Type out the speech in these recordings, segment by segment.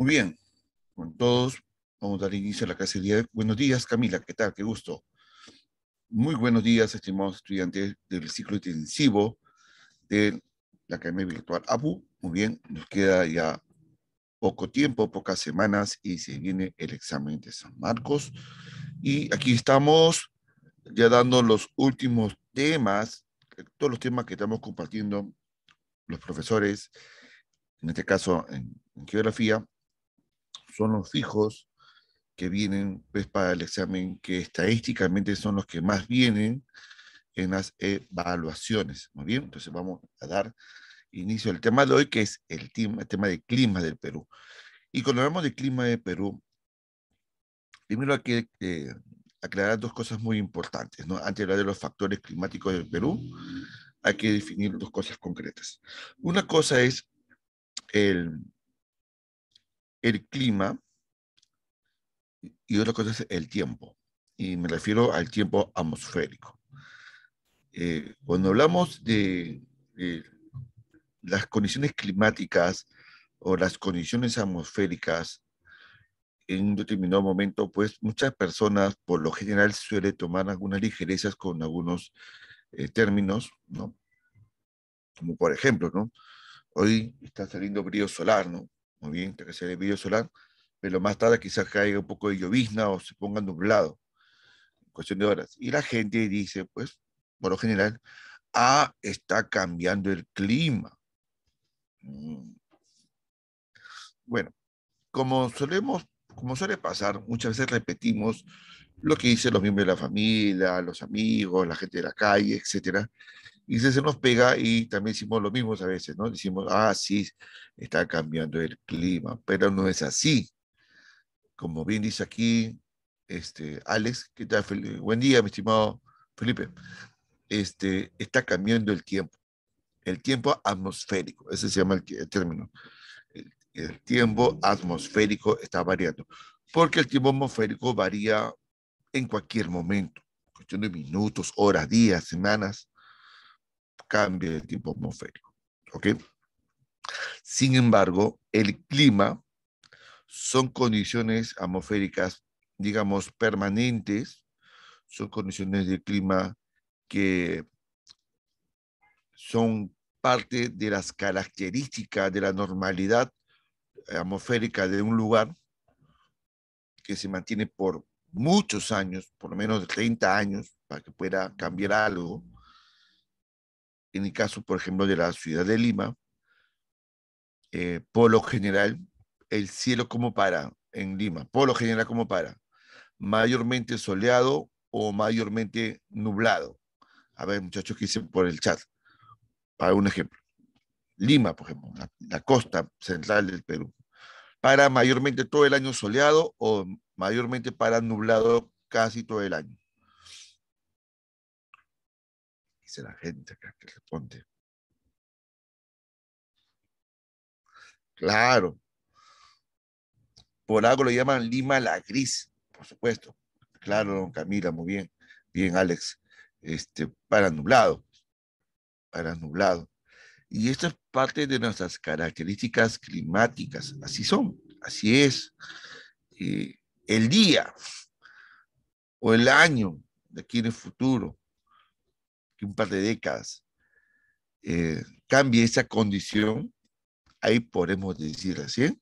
Muy bien, con todos vamos a dar inicio a la clase de día. Buenos días, Camila, ¿qué tal? Qué gusto. Muy buenos días, estimados estudiantes del ciclo intensivo de la Academia Virtual ABU. Muy bien, nos queda ya poco tiempo, pocas semanas y se viene el examen de San Marcos. Y aquí estamos ya dando los últimos temas, todos los temas que estamos compartiendo los profesores, en este caso en geografía, son los fijos que vienen pues, para el examen, que estadísticamente son los que más vienen en las evaluaciones. Muy bien, entonces vamos a dar inicio al tema de hoy, que es el tema, el de clima del Perú. Y cuando hablamos de clima del Perú, primero hay que eh, aclarar dos cosas muy importantes. ¿no? Antes de hablar de los factores climáticos del Perú, hay que definir dos cosas concretas. Una cosa es el, el clima y otra cosa es el tiempo. Y me refiero al tiempo atmosférico. Eh, cuando hablamos de, las condiciones climáticas o las condiciones atmosféricas, en un determinado momento, pues muchas personas por lo general suelen tomar algunas ligerezas con algunos eh, términos, ¿no? Como por ejemplo, ¿no? Hoy está saliendo brillo solar, ¿no? Muy bien, que sea el vídeo solar, pero más tarde quizás caiga un poco de llovizna o se ponga nublado, en cuestión de horas. Y la gente dice, pues, por lo general, ah, está cambiando el clima. Mm. Bueno, como solemos, como suele pasar, muchas veces repetimos lo que dicen los miembros de la familia, los amigos, la gente de la calle, etcétera, y se nos pega y también hicimos lo mismo a veces, ¿no? Decimos, ah, sí, está cambiando el clima, pero no es así. Como bien dice aquí este, Alex, ¿qué tal? Buen día, mi estimado Felipe. Este, está cambiando el tiempo, el tiempo atmosférico, ese se llama el, término. El, el tiempo atmosférico está variando, porque el tiempo atmosférico varía en cualquier momento, cuestión de minutos, horas, días, semanas cambio de tipo atmosférico. ¿Ok? Sin embargo, el clima son condiciones atmosféricas, digamos, permanentes, son condiciones de clima que son parte de las características de la normalidad eh, atmosférica de un lugar que se mantiene por muchos años, por lo menos de 30 años, para que pueda cambiar algo en el caso, por ejemplo, de la ciudad de Lima, eh, por lo general, el cielo como para en Lima, por lo general como para, mayormente soleado o mayormente nublado. A ver, muchachos, que dicen por el chat, para un ejemplo. Lima, por ejemplo, la costa central del Perú, para mayormente todo el año soleado o mayormente para nublado casi todo el año. la gente que responde. Claro. Por algo lo llaman Lima la Gris, por supuesto. Claro, don Camila, muy bien. Bien, Alex. Este, para nublado. Para nublado. Y esto es parte de nuestras características climáticas. Así son, así es. Eh, el día o el año de aquí en el futuro un par de décadas eh, cambie esa condición, ahí podemos decir recién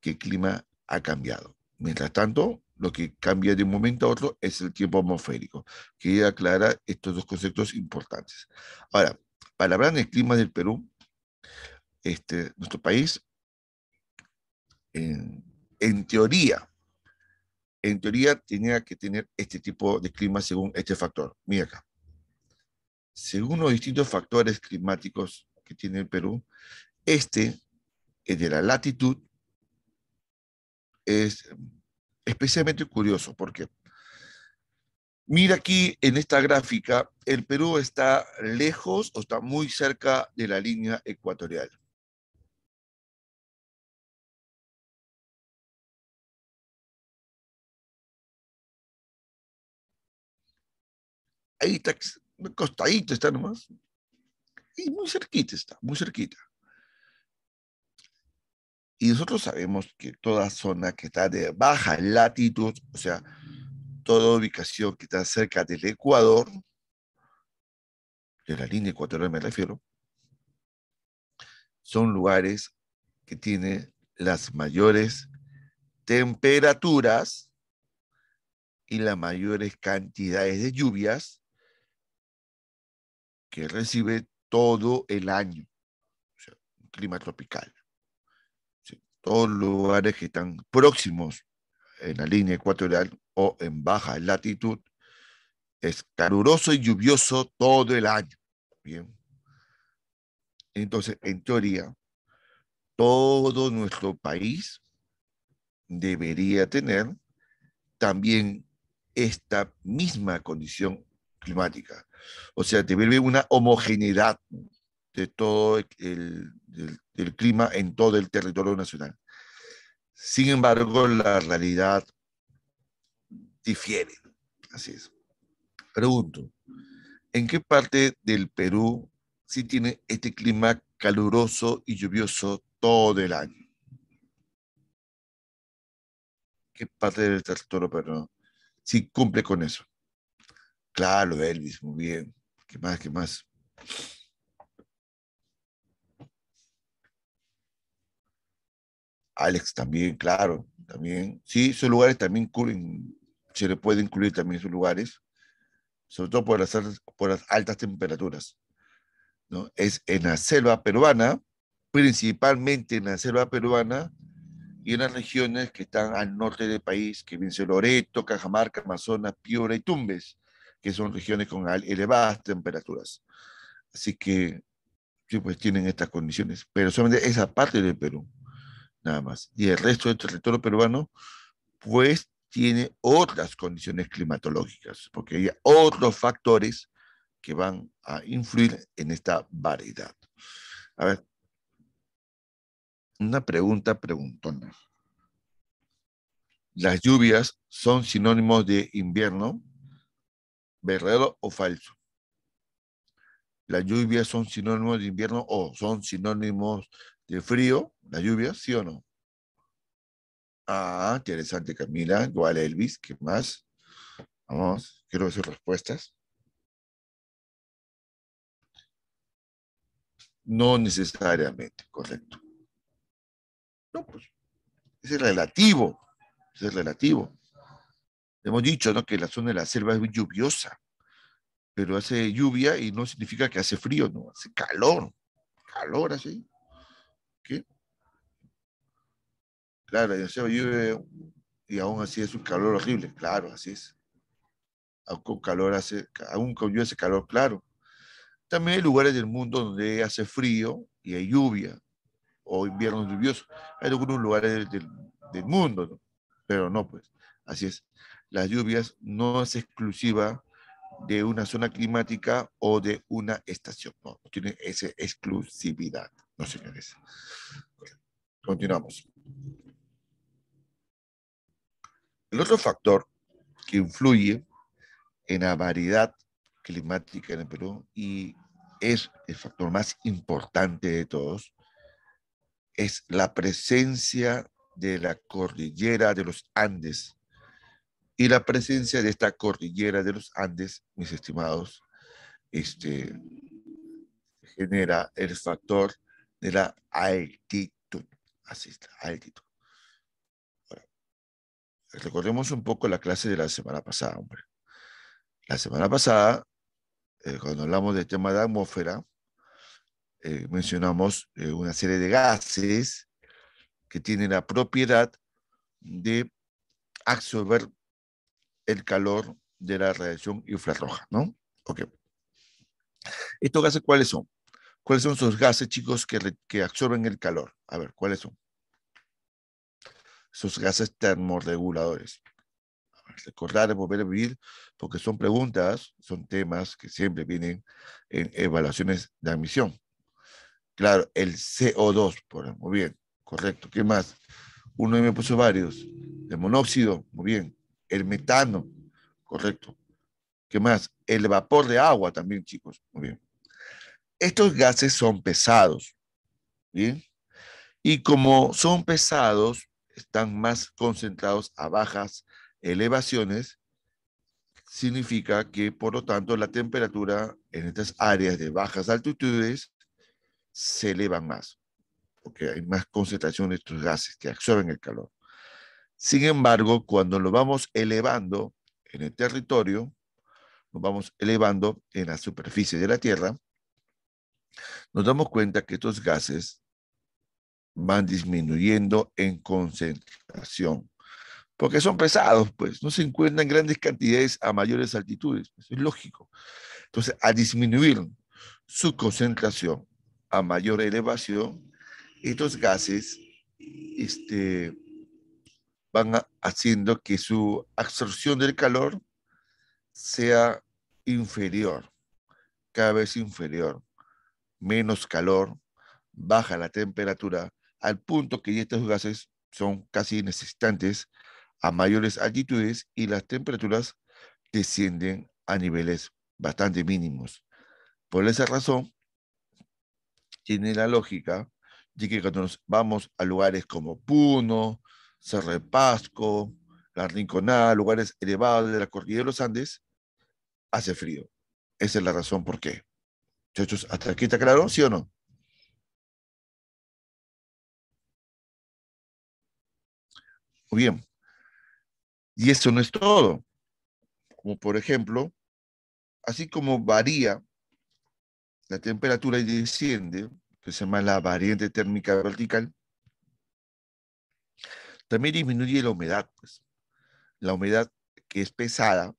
que el clima ha cambiado. Mientras tanto, lo que cambia de un momento a otro es el tiempo atmosférico. que aclara estos dos conceptos importantes. Ahora, para hablar del clima del Perú, este, nuestro país, en teoría, en teoría tenía que tener este tipo de clima según este factor. Mira acá según los distintos factores climáticos que tiene el Perú, este, el de la latitud, es especialmente curioso porque mira aquí en esta gráfica, el Perú está lejos o está muy cerca de la línea ecuatorial. Ahí está costadito está nomás. Y muy cerquita está, muy cerquita. Y nosotros sabemos que toda zona que está de baja latitud, o sea, toda ubicación que está cerca del Ecuador, de la línea ecuatorial me refiero, son lugares que tienen las mayores temperaturas y las mayores cantidades de lluvias que recibe todo el año, o sea, un clima tropical. todos los lugares que están próximos en la línea ecuatorial o en baja latitud es caluroso y lluvioso todo el año. Bien. Entonces, en teoría, todo nuestro país debería tener también esta misma condición climática. O sea, te vuelve una homogeneidad de todo el, clima en todo el territorio nacional. Sin embargo, la realidad difiere. Así es. Pregunto, ¿en qué parte del Perú sí tiene este clima caluroso y lluvioso todo el año? ¿Qué parte del territorio peruano sí cumple con eso? Claro, Elvis, muy bien. ¿Qué más? ¿Qué más? Alex también, claro, también. Sí, sus lugares también se le puede incluir también sus lugares, sobre todo por las altas, por las altas temperaturas. ¿no? Es en la selva peruana, principalmente en la selva peruana y en las regiones que están al norte del país, que viene Loreto, Cajamarca, Amazonas, Piura y Tumbes que son regiones con elevadas temperaturas. Así que, sí, pues tienen estas condiciones, pero solamente esa parte del Perú, nada más. Y el resto del territorio peruano, pues tiene otras condiciones climatológicas, porque hay otros factores que van a influir en esta variedad. A ver, una pregunta preguntona. ¿Las lluvias son sinónimos de invierno? verdadero o falso. Las lluvias son sinónimos de invierno o son sinónimos de frío, la lluvia, ¿sí o no? Ah, interesante, Camila. Igual Elvis, ¿qué más? Vamos, quiero ver respuestas. No necesariamente, correcto. No, pues, es relativo, es relativo. Hemos dicho ¿no? que la zona de la selva es muy lluviosa, pero hace lluvia y no significa que hace frío, no, hace calor, calor así. ¿Qué? Claro, llueve y aún así es un calor horrible, claro, así es. Aún con calor hace, aún con lluvia hace calor, claro. También hay lugares del mundo donde hace frío y hay lluvia, o invierno lluvioso. Hay algunos lugares del, mundo, pero no, pues, así es las lluvias no es exclusiva de una zona climática o de una estación. No, tiene esa exclusividad. No, señores. Continuamos. El otro factor que influye en la variedad climática en el Perú y es el factor más importante de todos, es la presencia de la cordillera de los Andes y la presencia de esta cordillera de los Andes, mis estimados, este, genera el factor de la altitud. Así está, altitud. recordemos un poco la clase de la semana pasada, hombre. La semana pasada, eh, cuando hablamos del tema de atmósfera, eh, mencionamos eh, una serie de gases que tienen la propiedad de absorber el calor de la radiación infrarroja, ¿no? Ok. ¿Estos gases cuáles son? ¿Cuáles son esos gases, chicos, que, absorben el calor? A ver, ¿cuáles son? Esos gases termorreguladores. recordar, volver a vivir, porque son preguntas, son temas que siempre vienen en evaluaciones de admisión. Claro, el CO2, por muy bien, correcto. ¿Qué más? Uno me puso varios. El monóxido, muy bien el metano, correcto. ¿Qué más? El vapor de agua también, chicos. Muy bien. Estos gases son pesados, ¿bien? Y como son pesados, están más concentrados a bajas elevaciones, significa que, por lo tanto, la temperatura en estas áreas de bajas altitudes se eleva más, porque hay más concentración de estos gases que absorben el calor. Sin embargo, cuando lo vamos elevando en el territorio, nos vamos elevando en la superficie de la Tierra, nos damos cuenta que estos gases van disminuyendo en concentración, porque son pesados, pues no se encuentran grandes cantidades a mayores altitudes, es lógico. Entonces, al disminuir su concentración a mayor elevación, estos gases este, van haciendo que su absorción del calor sea inferior, cada vez inferior, menos calor, baja la temperatura, al punto que estos gases son casi inexistentes a mayores altitudes y las temperaturas descienden a niveles bastante mínimos. Por esa razón, tiene la lógica de que cuando nos vamos a lugares como Puno, Cerro de Pasco, La Rinconada, lugares elevados de la cordillera de los Andes, hace frío. Esa es la razón por qué. Muchachos, ¿hasta aquí está claro? ¿Sí o no? Muy bien. Y eso no es todo. Como por ejemplo, así como varía la temperatura y desciende, que se llama la variante térmica vertical, también disminuye la humedad, pues. La humedad que es pesada,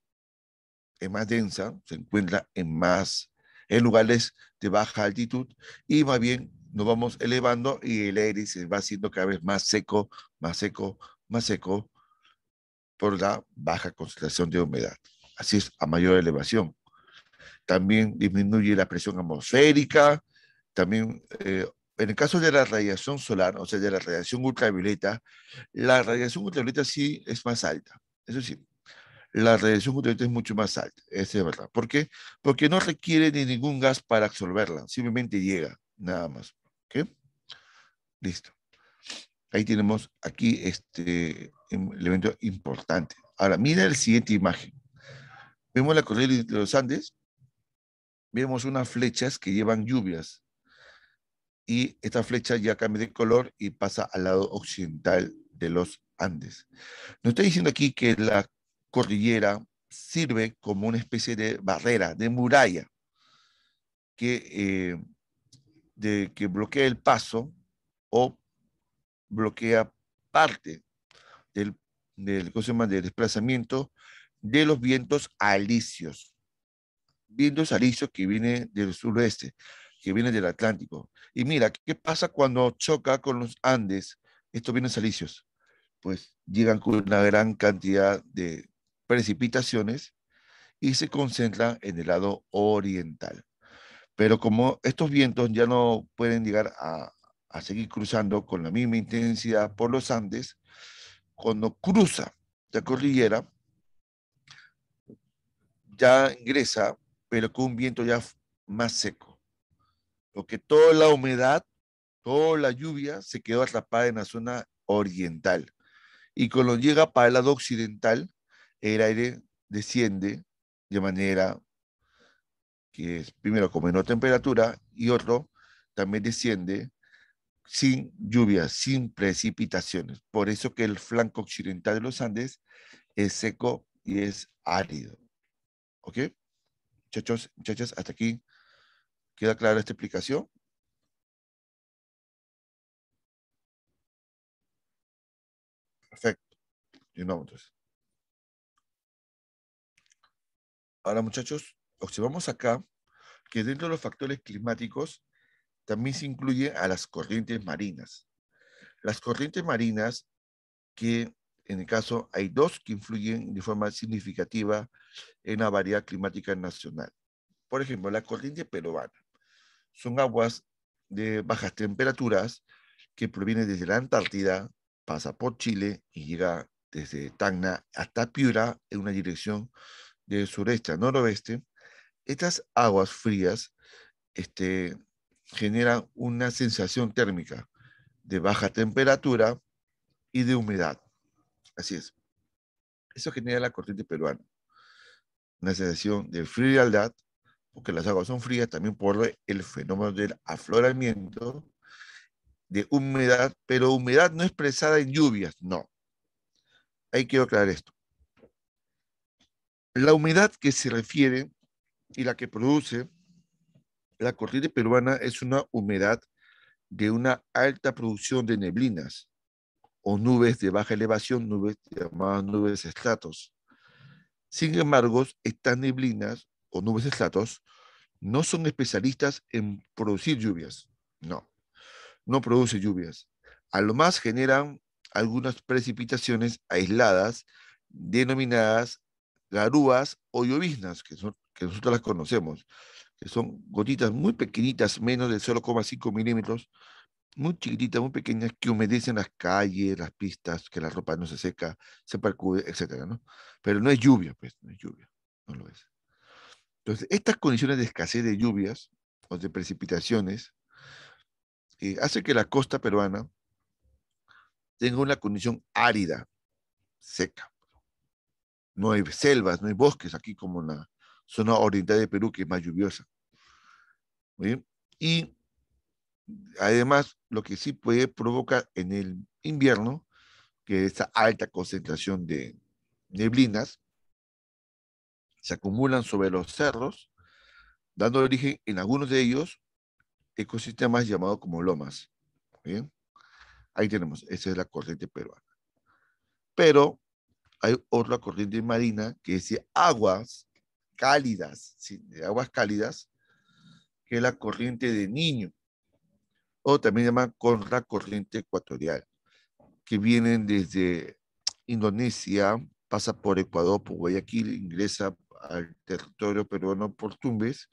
es más densa, se encuentra en más, en lugares de baja altitud y más bien nos vamos elevando y el aire se va haciendo cada vez más seco, más seco, más seco por la baja concentración de humedad. Así es, a mayor elevación. También disminuye la presión atmosférica, también eh, en el caso de la radiación solar, o sea, de la radiación ultravioleta, la radiación ultravioleta sí es más alta. Eso sí, la radiación ultravioleta es mucho más alta, es verdad. ¿Por qué? Porque no requiere de ningún gas para absorberla, simplemente llega, nada más. ¿Ok? Listo. Ahí tenemos aquí este em, elemento importante. Ahora, mira la siguiente imagen. Vemos la corriente de los Andes, vemos unas flechas que llevan lluvias y esta flecha ya cambia de color y pasa al lado occidental de los Andes. Nos está diciendo aquí que la cordillera sirve como una especie de barrera, de muralla, que, eh, que bloquea el paso o bloquea parte del, del, del desplazamiento de los vientos alisios. Vientos alisios que vienen del suroeste que viene del Atlántico. Y mira, ¿qué pasa cuando choca con los Andes? Estos vienen salicios. Pues llegan con una gran cantidad de precipitaciones y se concentra en el lado oriental. Pero como estos vientos ya no pueden llegar a seguir cruzando con la misma intensidad por los Andes, cuando cruza la cordillera, ya ingresa, pero con un viento ya más seco porque toda la humedad, toda la lluvia se quedó atrapada en la zona oriental. Y cuando llega para el lado occidental, el aire desciende de manera que es primero con menor temperatura y otro también desciende sin lluvias, sin precipitaciones. Por eso que el flanco occidental de los Andes es seco y es árido. ¿Ok? Muchachos, muchachas, hasta aquí ¿Queda clara esta explicación? Perfecto. Ahora, muchachos, observamos acá que dentro de los factores climáticos también se incluye a las corrientes marinas. Las corrientes marinas, que en el caso hay dos que influyen de forma significativa en la variedad climática nacional. Por ejemplo, la corriente peruana son aguas de bajas temperaturas que provienen desde la Antártida, pasa por Chile y llega desde Tacna hasta Piura en una dirección de sureste a noroeste. Estas aguas frías este, generan una sensación térmica de baja temperatura y de humedad. Así es. Eso genera la corriente peruana. Una sensación de frialdad que las aguas son frías, también por el fenómeno del afloramiento de humedad, pero humedad no expresada en lluvias, no. Ahí quiero aclarar esto. La humedad que se refiere y la que produce la corriente peruana es una humedad de una alta producción de neblinas o nubes de baja elevación, nubes llamadas nubes estratos. Sin embargo, estas neblinas o nubes estratos, no son especialistas en producir lluvias. No, no produce lluvias. A lo más generan algunas precipitaciones aisladas denominadas garúas o lloviznas, que, son, que nosotros las conocemos, que son gotitas muy pequeñitas, menos de 0,5 milímetros, muy chiquititas, muy pequeñas, que humedecen las calles, las pistas, que la ropa no se seca, se percude, etc. ¿no? Pero no es lluvia, pues, no es lluvia, no lo es. Entonces, estas condiciones de escasez de lluvias o de precipitaciones eh, hace que la costa peruana tenga una condición árida, seca. No hay selvas, no hay bosques aquí como en la zona oriental de Perú, que es más lluviosa. Y además, lo que sí puede provocar en el invierno, que esa alta concentración de neblinas, se acumulan sobre los cerros, dando origen en algunos de ellos ecosistemas llamados como lomas. Ahí tenemos, esa es la corriente peruana. Pero hay otra corriente marina que es de aguas cálidas, de aguas cálidas, que es la corriente de niño, o también llaman corriente ecuatorial, que viene desde Indonesia, pasa por Ecuador, por Guayaquil, ingresa al territorio peruano por Tumbes,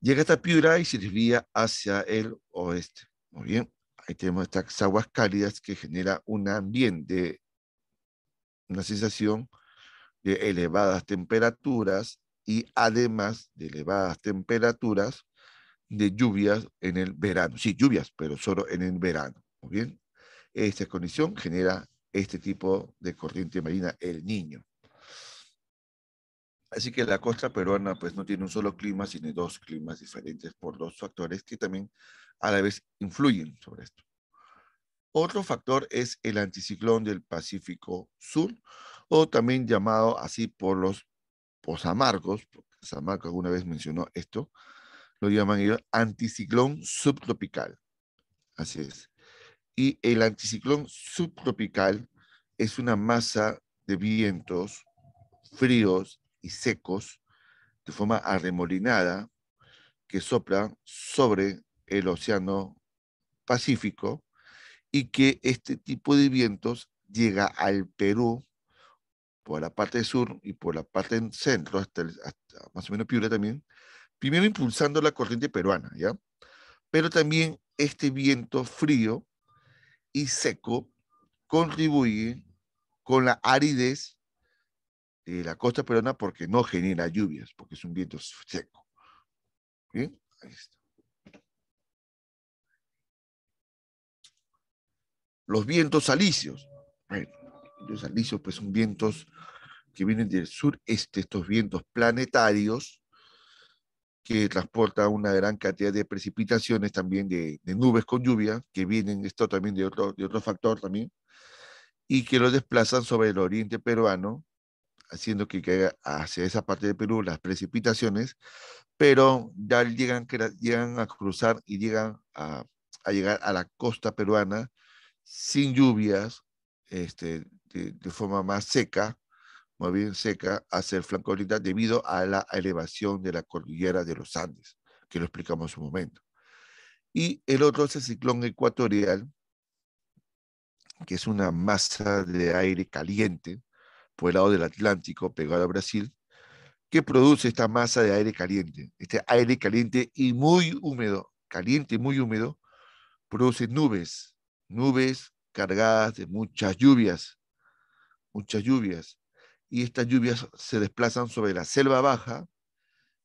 llega esta Piura y se desvía hacia el oeste. Muy bien, ahí tenemos estas aguas cálidas que genera un ambiente, una sensación de elevadas temperaturas y además de elevadas temperaturas, de lluvias en el verano. Sí, lluvias, pero solo en el verano. Muy bien, esta condición genera este tipo de corriente marina, el niño. Así que la costa peruana pues no tiene un solo clima, sino dos climas diferentes por dos factores que también a la vez influyen sobre esto. Otro factor es el anticiclón del Pacífico Sur, o también llamado así por los posamarcos, porque San alguna vez mencionó esto, lo llaman ellos anticiclón subtropical. Así es. Y el anticiclón subtropical es una masa de vientos fríos y secos de forma arremolinada que sopla sobre el océano Pacífico y que este tipo de vientos llega al Perú por la parte sur y por la parte centro, hasta, más o menos Piura también, primero impulsando la corriente peruana, ¿ya? Pero también este viento frío y seco contribuye con la aridez la costa peruana porque no genera lluvias, porque es un viento seco. Los vientos alisios. los alisios pues son vientos que vienen del sureste, estos vientos planetarios que transporta una gran cantidad de precipitaciones también de, nubes con lluvia, que vienen, esto también de otro, de otro factor también, y que lo desplazan sobre el oriente peruano, haciendo que caiga hacia esa parte de Perú las precipitaciones, pero ya llegan, llegan a cruzar y llegan a, llegar a la costa peruana sin lluvias, este, de, forma más seca, más bien seca, hacia el flanco oriental debido a la elevación de la cordillera de los Andes, que lo explicamos un momento. Y el otro es el ciclón ecuatorial, que es una masa de aire caliente por el lado del Atlántico, pegado a Brasil, que produce esta masa de aire caliente. Este aire caliente y muy húmedo, caliente y muy húmedo, produce nubes, nubes cargadas de muchas lluvias, muchas lluvias. Y estas lluvias se desplazan sobre la selva baja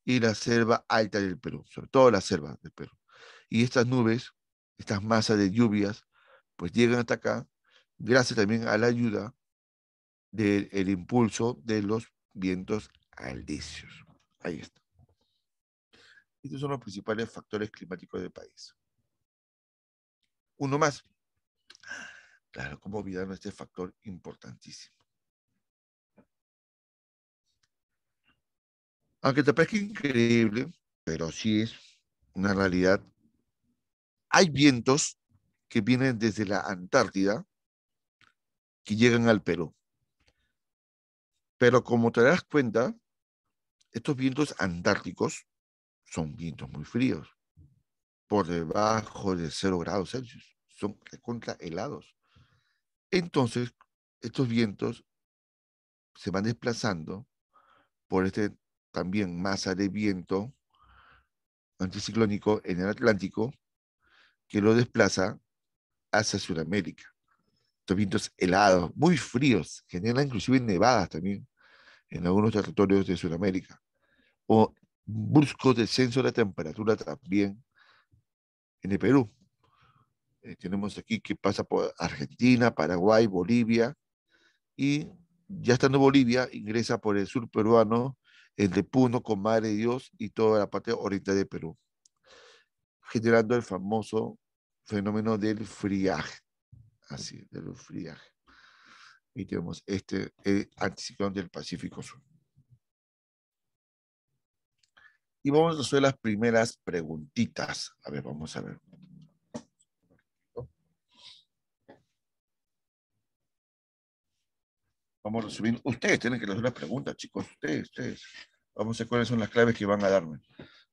y la selva alta del Perú, sobre todo la selva del Perú. Y estas nubes, estas masas de lluvias, pues llegan hasta acá, gracias también a la ayuda del impulso de los vientos alisios. Ahí está. Estos son los principales factores climáticos del país. Uno más. Claro, cómo olvidar este factor importantísimo. Aunque te parezca increíble, pero sí es una realidad, hay vientos que vienen desde la Antártida que llegan al Perú. Pero como te das cuenta, estos vientos antárticos son vientos muy fríos, por debajo de cero grados Celsius, son contra helados. Entonces, estos vientos se van desplazando por este también masa de viento anticiclónico en el Atlántico que lo desplaza hacia Sudamérica vientos helados, muy fríos, generan inclusive nevadas también en algunos territorios de Sudamérica, o brusco descenso de la temperatura también en el Perú. Eh, tenemos aquí que pasa por Argentina, Paraguay, Bolivia, y ya estando Bolivia, ingresa por el sur peruano, el de Puno, con Madre de Dios y toda la parte oriental de Perú, generando el famoso fenómeno del friaje así, de los friaje. Y tenemos este eh, anticiclón del Pacífico Sur. Y vamos a hacer las primeras preguntitas. A ver, vamos a ver. Vamos a resumir. Ustedes tienen que hacer las preguntas, chicos. Ustedes, ustedes. Vamos a ver cuáles son las claves que van a darme.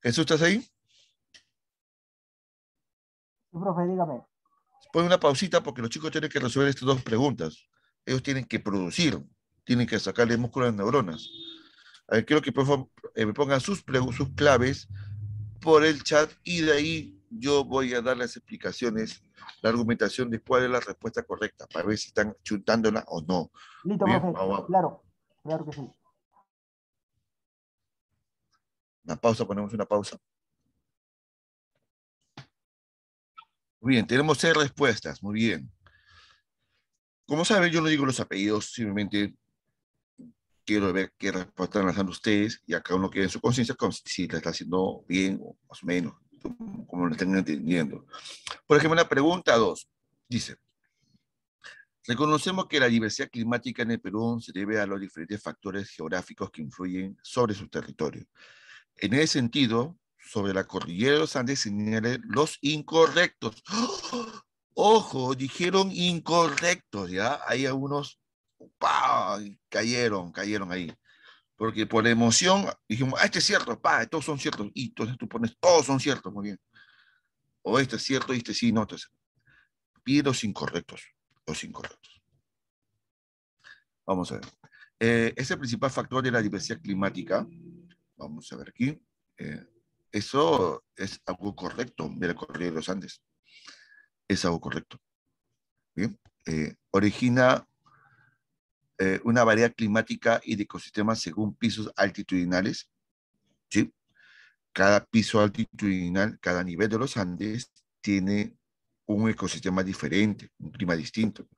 Jesús, ¿estás ahí? Sí, profe, dígame. Pone una pausita porque los chicos tienen que resolver estas dos preguntas. Ellos tienen que producir, tienen que sacarle músculo a las neuronas. A ver, quiero que por favor eh, me pongan sus, sus claves por el chat y de ahí yo voy a dar las explicaciones, la argumentación de cuál es la respuesta correcta, para ver si están chutándola o no. Listo, Claro, claro que sí. Una pausa, ponemos una pausa. Muy bien, tenemos seis respuestas. Muy bien. Como saben, yo no digo los apellidos, simplemente quiero ver qué respuesta están lanzando ustedes y acá uno queda en su conciencia si la está haciendo bien o más o menos, como lo están entendiendo. Por ejemplo, la pregunta 2 dice, reconocemos que la diversidad climática en el Perú se debe a los diferentes factores geográficos que influyen sobre su territorio. En ese sentido, sobre la cordillera de los Andes los incorrectos. Ojo, dijeron incorrectos, ¿ya? Hay algunos, pa cayeron, cayeron ahí. Porque por la emoción dijimos, ah, este es cierto, pa, todos son ciertos. Y entonces tú pones, todos son ciertos, muy bien. O este es cierto, y este sí, no. Entonces, este pide los incorrectos, los incorrectos. Vamos a ver. Eh, Ese principal factor de la diversidad climática. Vamos a ver aquí. Eh, eso es algo correcto de la corriente de los Andes. Es algo correcto. Bien. Eh, origina eh, una variedad climática y de ecosistemas según pisos altitudinales. ¿sí? Cada piso altitudinal, cada nivel de los Andes tiene un ecosistema diferente, un clima distinto.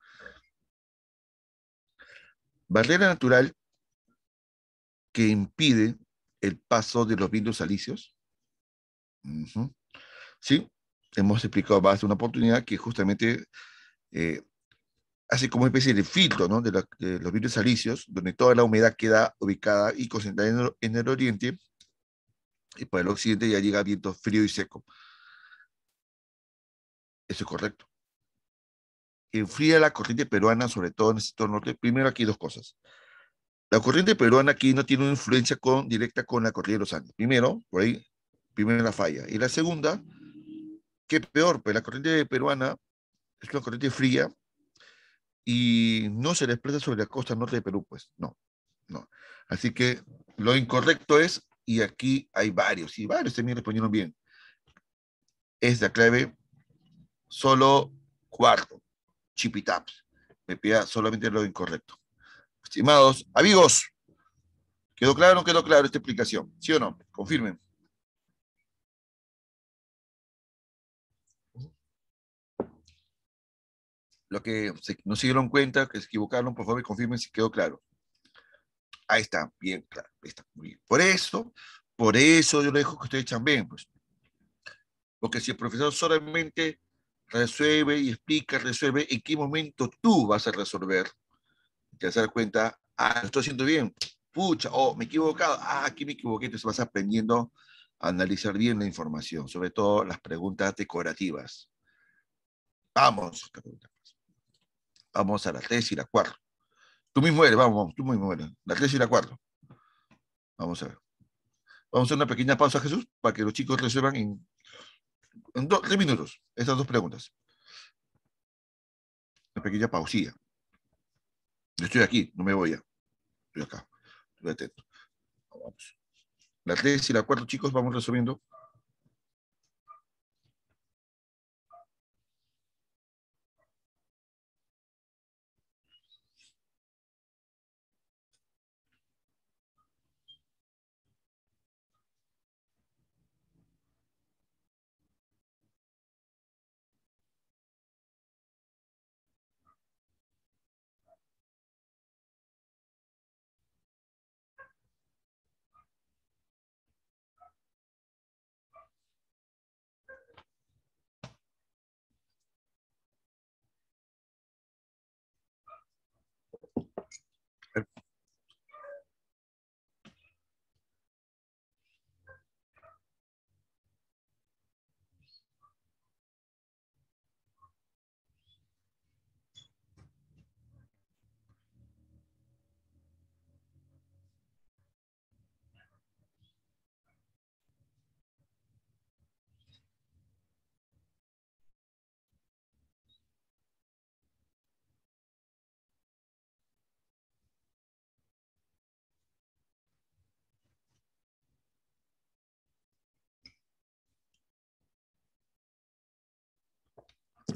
Barrera natural que impide el paso de los vientos alisios Sí, hemos explicado más de una oportunidad que justamente eh, hace como una especie de filtro de, los virus alisios, donde toda la humedad queda ubicada y concentrada en el, oriente, y por el occidente ya llega viento frío y seco. Eso es correcto. Enfría la corriente peruana, sobre todo en el sector norte. Primero aquí dos cosas. La corriente peruana aquí no tiene una influencia con, directa con la corriente de los Andes. Primero, por ahí la falla. Y la segunda, ¿qué peor, pues la corriente peruana es una corriente fría y no se desplaza sobre la costa norte de Perú, pues no, no. Así que lo incorrecto es, y aquí hay varios, y varios también respondieron bien, es la clave solo cuarto, chipitaps. Me pida solamente lo incorrecto. Estimados amigos, ¿quedó claro o no quedó claro esta explicación? ¿Sí o no? Confirmen. Lo que no se dieron cuenta, que se equivocaron, por favor, confirmen si quedó claro. Ahí está, bien, claro, está Por eso, por eso yo le dejo que ustedes bien, pues. Porque si el profesor solamente resuelve y explica, resuelve, ¿en qué momento tú vas a resolver? Te vas a dar cuenta, ah, lo estoy haciendo bien, pucha, o oh, me he equivocado, ah, aquí me equivoqué, entonces vas aprendiendo a analizar bien la información, sobre todo las preguntas decorativas. Vamos, Vamos a la 3 y la 4. Tú mismo eres, vamos, vamos, tú mismo eres. La 3 y la 4. Vamos a ver. Vamos a hacer una pequeña pausa, Jesús, para que los chicos resuelvan en, dos, tres minutos estas dos preguntas. Una pequeña pausilla. Yo estoy aquí, no me voy ya. Estoy acá. Estoy atento. Vamos. La 3 y la 4, chicos, vamos resolviendo.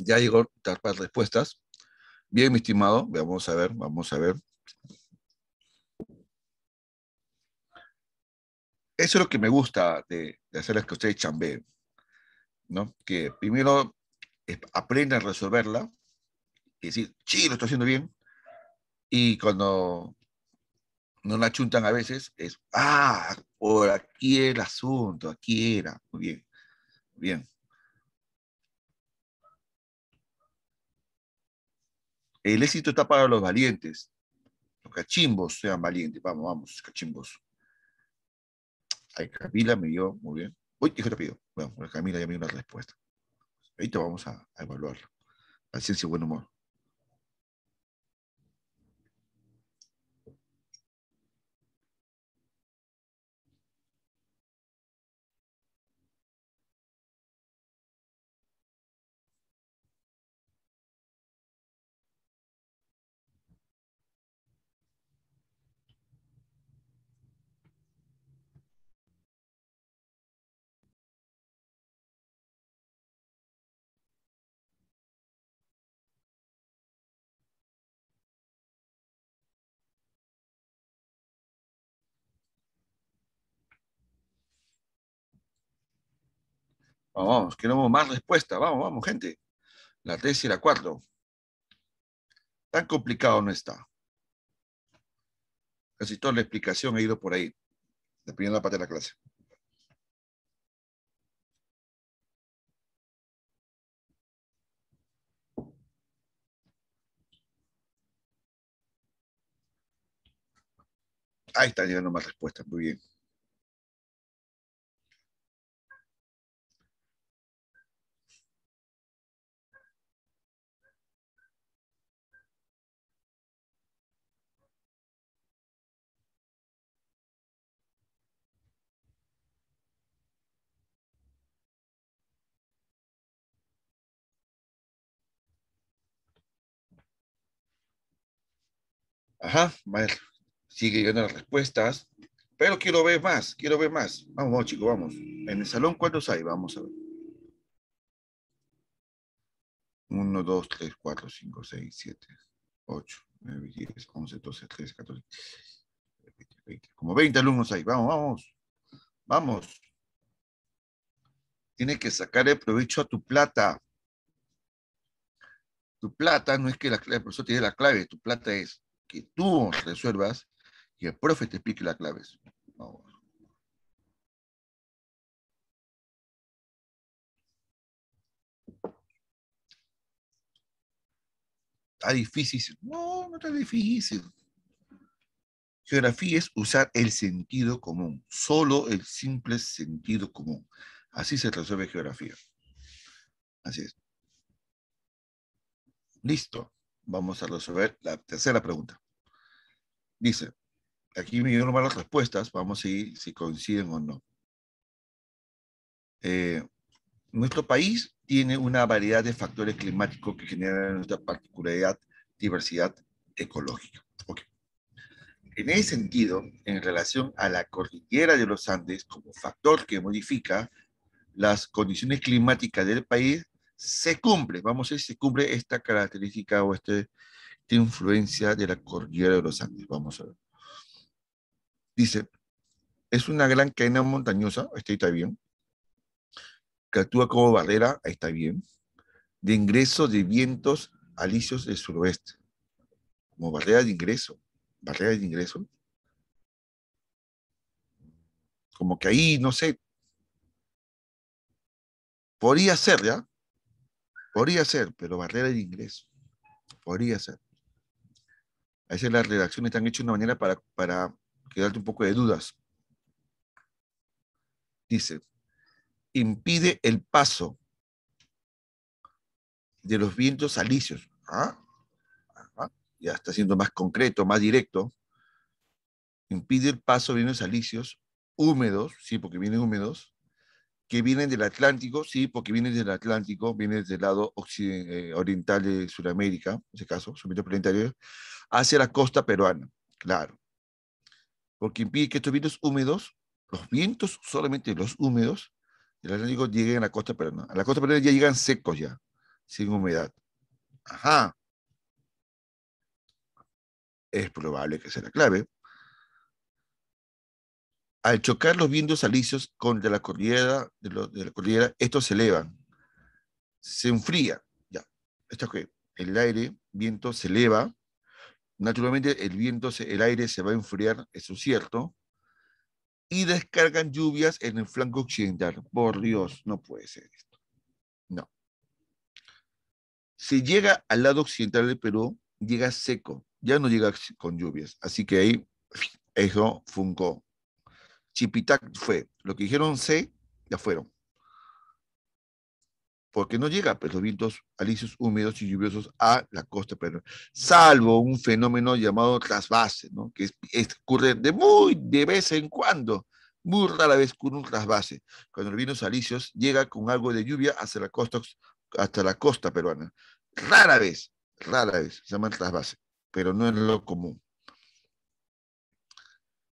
ya llegó tapas respuestas. Bien, mi estimado, vamos a ver, vamos a ver. Eso es lo que me gusta de, hacer es que ustedes chambeen, ¿no? Que primero eh, aprendan a resolverla y decir, sí, lo estoy haciendo bien. Y cuando no la chuntan a veces, es, ah, por aquí el asunto, aquí era. Muy bien, bien. El éxito está para los valientes. Los cachimbos sean valientes. Vamos, vamos, cachimbos. Ay, Camila me dio, muy bien. Uy, ¿qué te pido? Bueno, Camila ya me dio una respuesta. Ahorita vamos a, a evaluarlo. Paciencia y buen humor. Vamos, queremos más respuesta. Vamos, vamos, gente. La tesis y la Tan complicado no está. Casi toda la explicación ha ido por ahí, la primera parte de la clase. Ahí están llegando más respuestas. Muy bien. Ajá, bueno, Sigue llegando las respuestas. Pero quiero ver más, quiero ver más. Vamos, vamos, chicos, vamos. En el salón, ¿cuántos hay? Vamos a ver. Uno, dos, tres, cuatro, cinco, seis, siete, ocho, nueve, diez, once, doce, trece, catorce, veinte, veinte. Como veinte alumnos hay. Vamos, vamos. Vamos. Tienes que sacar el provecho a tu plata. Tu plata no es que la, el profesor tiene la clave, tu plata es que tú resuelvas y el profe te explique las claves. Está difícil. No, no está difícil. Geografía es usar el sentido común, solo el simple sentido común. Así se resuelve geografía. Así es. Listo vamos a resolver la tercera pregunta. Dice, aquí me dieron malas respuestas, vamos a ir si coinciden o no. Eh, nuestro país tiene una variedad de factores climáticos que generan nuestra particularidad, diversidad ecológica. En ese sentido, en relación a la cordillera de los Andes como factor que modifica las condiciones climáticas del país, se cumple, vamos a si se cumple esta característica o este, esta influencia de la cordillera de los Andes. Vamos a ver. Dice, es una gran cadena montañosa, está está bien, que actúa como barrera, está bien, de ingreso de vientos alisios del suroeste, como barrera de ingreso, barrera de ingreso. Como que ahí, no sé, podría ser, ¿ya? Podría ser, pero barrera de ingreso. Podría ser. A veces las redacciones están hechas de una manera para, quedarte un poco de dudas. Dice, impide el paso de los vientos salicios. Ah, ¿Ah? Ya está siendo más concreto, más directo. Impide el paso de vientos alisios húmedos, sí, porque vienen húmedos, que vienen del Atlántico, sí, porque vienen del Atlántico, vienen del lado eh, oriental de Sudamérica, en ese caso, suministros planetarios, hacia la costa peruana, claro. Porque impide que estos vientos húmedos, los vientos solamente los húmedos del Atlántico lleguen a la costa peruana. A la costa peruana ya llegan secos ya, sin humedad. Ajá. Es probable que sea la clave. Al chocar los vientos alisios contra la cordillera, de, la cordillera, estos se elevan, se enfría, ya. Esto es que el aire, viento se eleva, naturalmente el viento, el aire se va a enfriar, eso es cierto, y descargan lluvias en el flanco occidental. Por Dios, no puede ser esto. No. Si llega al lado occidental del Perú, llega seco, ya no llega con lluvias. Así que ahí, eso funcó. Chipitac fue. Lo que dijeron se ya fueron. Porque no llega pues, los vientos alisios, húmedos y lluviosos a la costa peruana, salvo un fenómeno llamado trasvase, que es, ocurre de muy de vez en cuando, muy rara vez con un trasvase, cuando el vientos alisios llega con algo de lluvia hacia la costa, hasta la costa peruana. Rara vez, rara vez, se llama trasvase, pero no es lo común.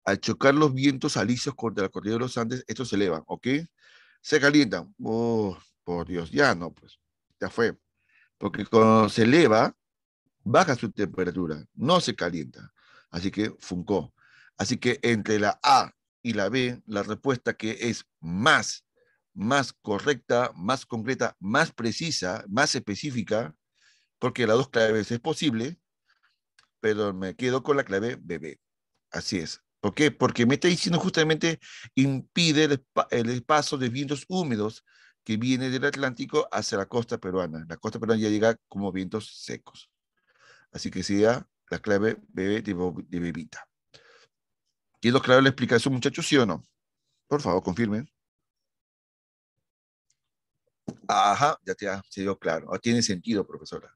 Al chocar los vientos alisios contra la cordillera de los Andes, estos se elevan, ¿ok? Se calientan. Oh, por Dios, ya no, pues, ya fue. Porque cuando se eleva, baja su temperatura, no se calienta. Así que Funko. Así que entre la A y la B, la respuesta que es más, más correcta, más concreta, más precisa, más específica, porque las dos claves es posible, pero me quedo con la clave BB. Así es. ¿Por qué? Porque me está diciendo justamente impide el, paso de vientos húmedos que viene del Atlántico hacia la costa peruana. La costa peruana ya llega como vientos secos. Así que sea la clave bebé de, de bebita. ¿Quedó claro la explicación, muchachos, sí o no? Por favor, confirmen. Ajá, ya te ha, se dio claro. Ah, tiene sentido, profesora.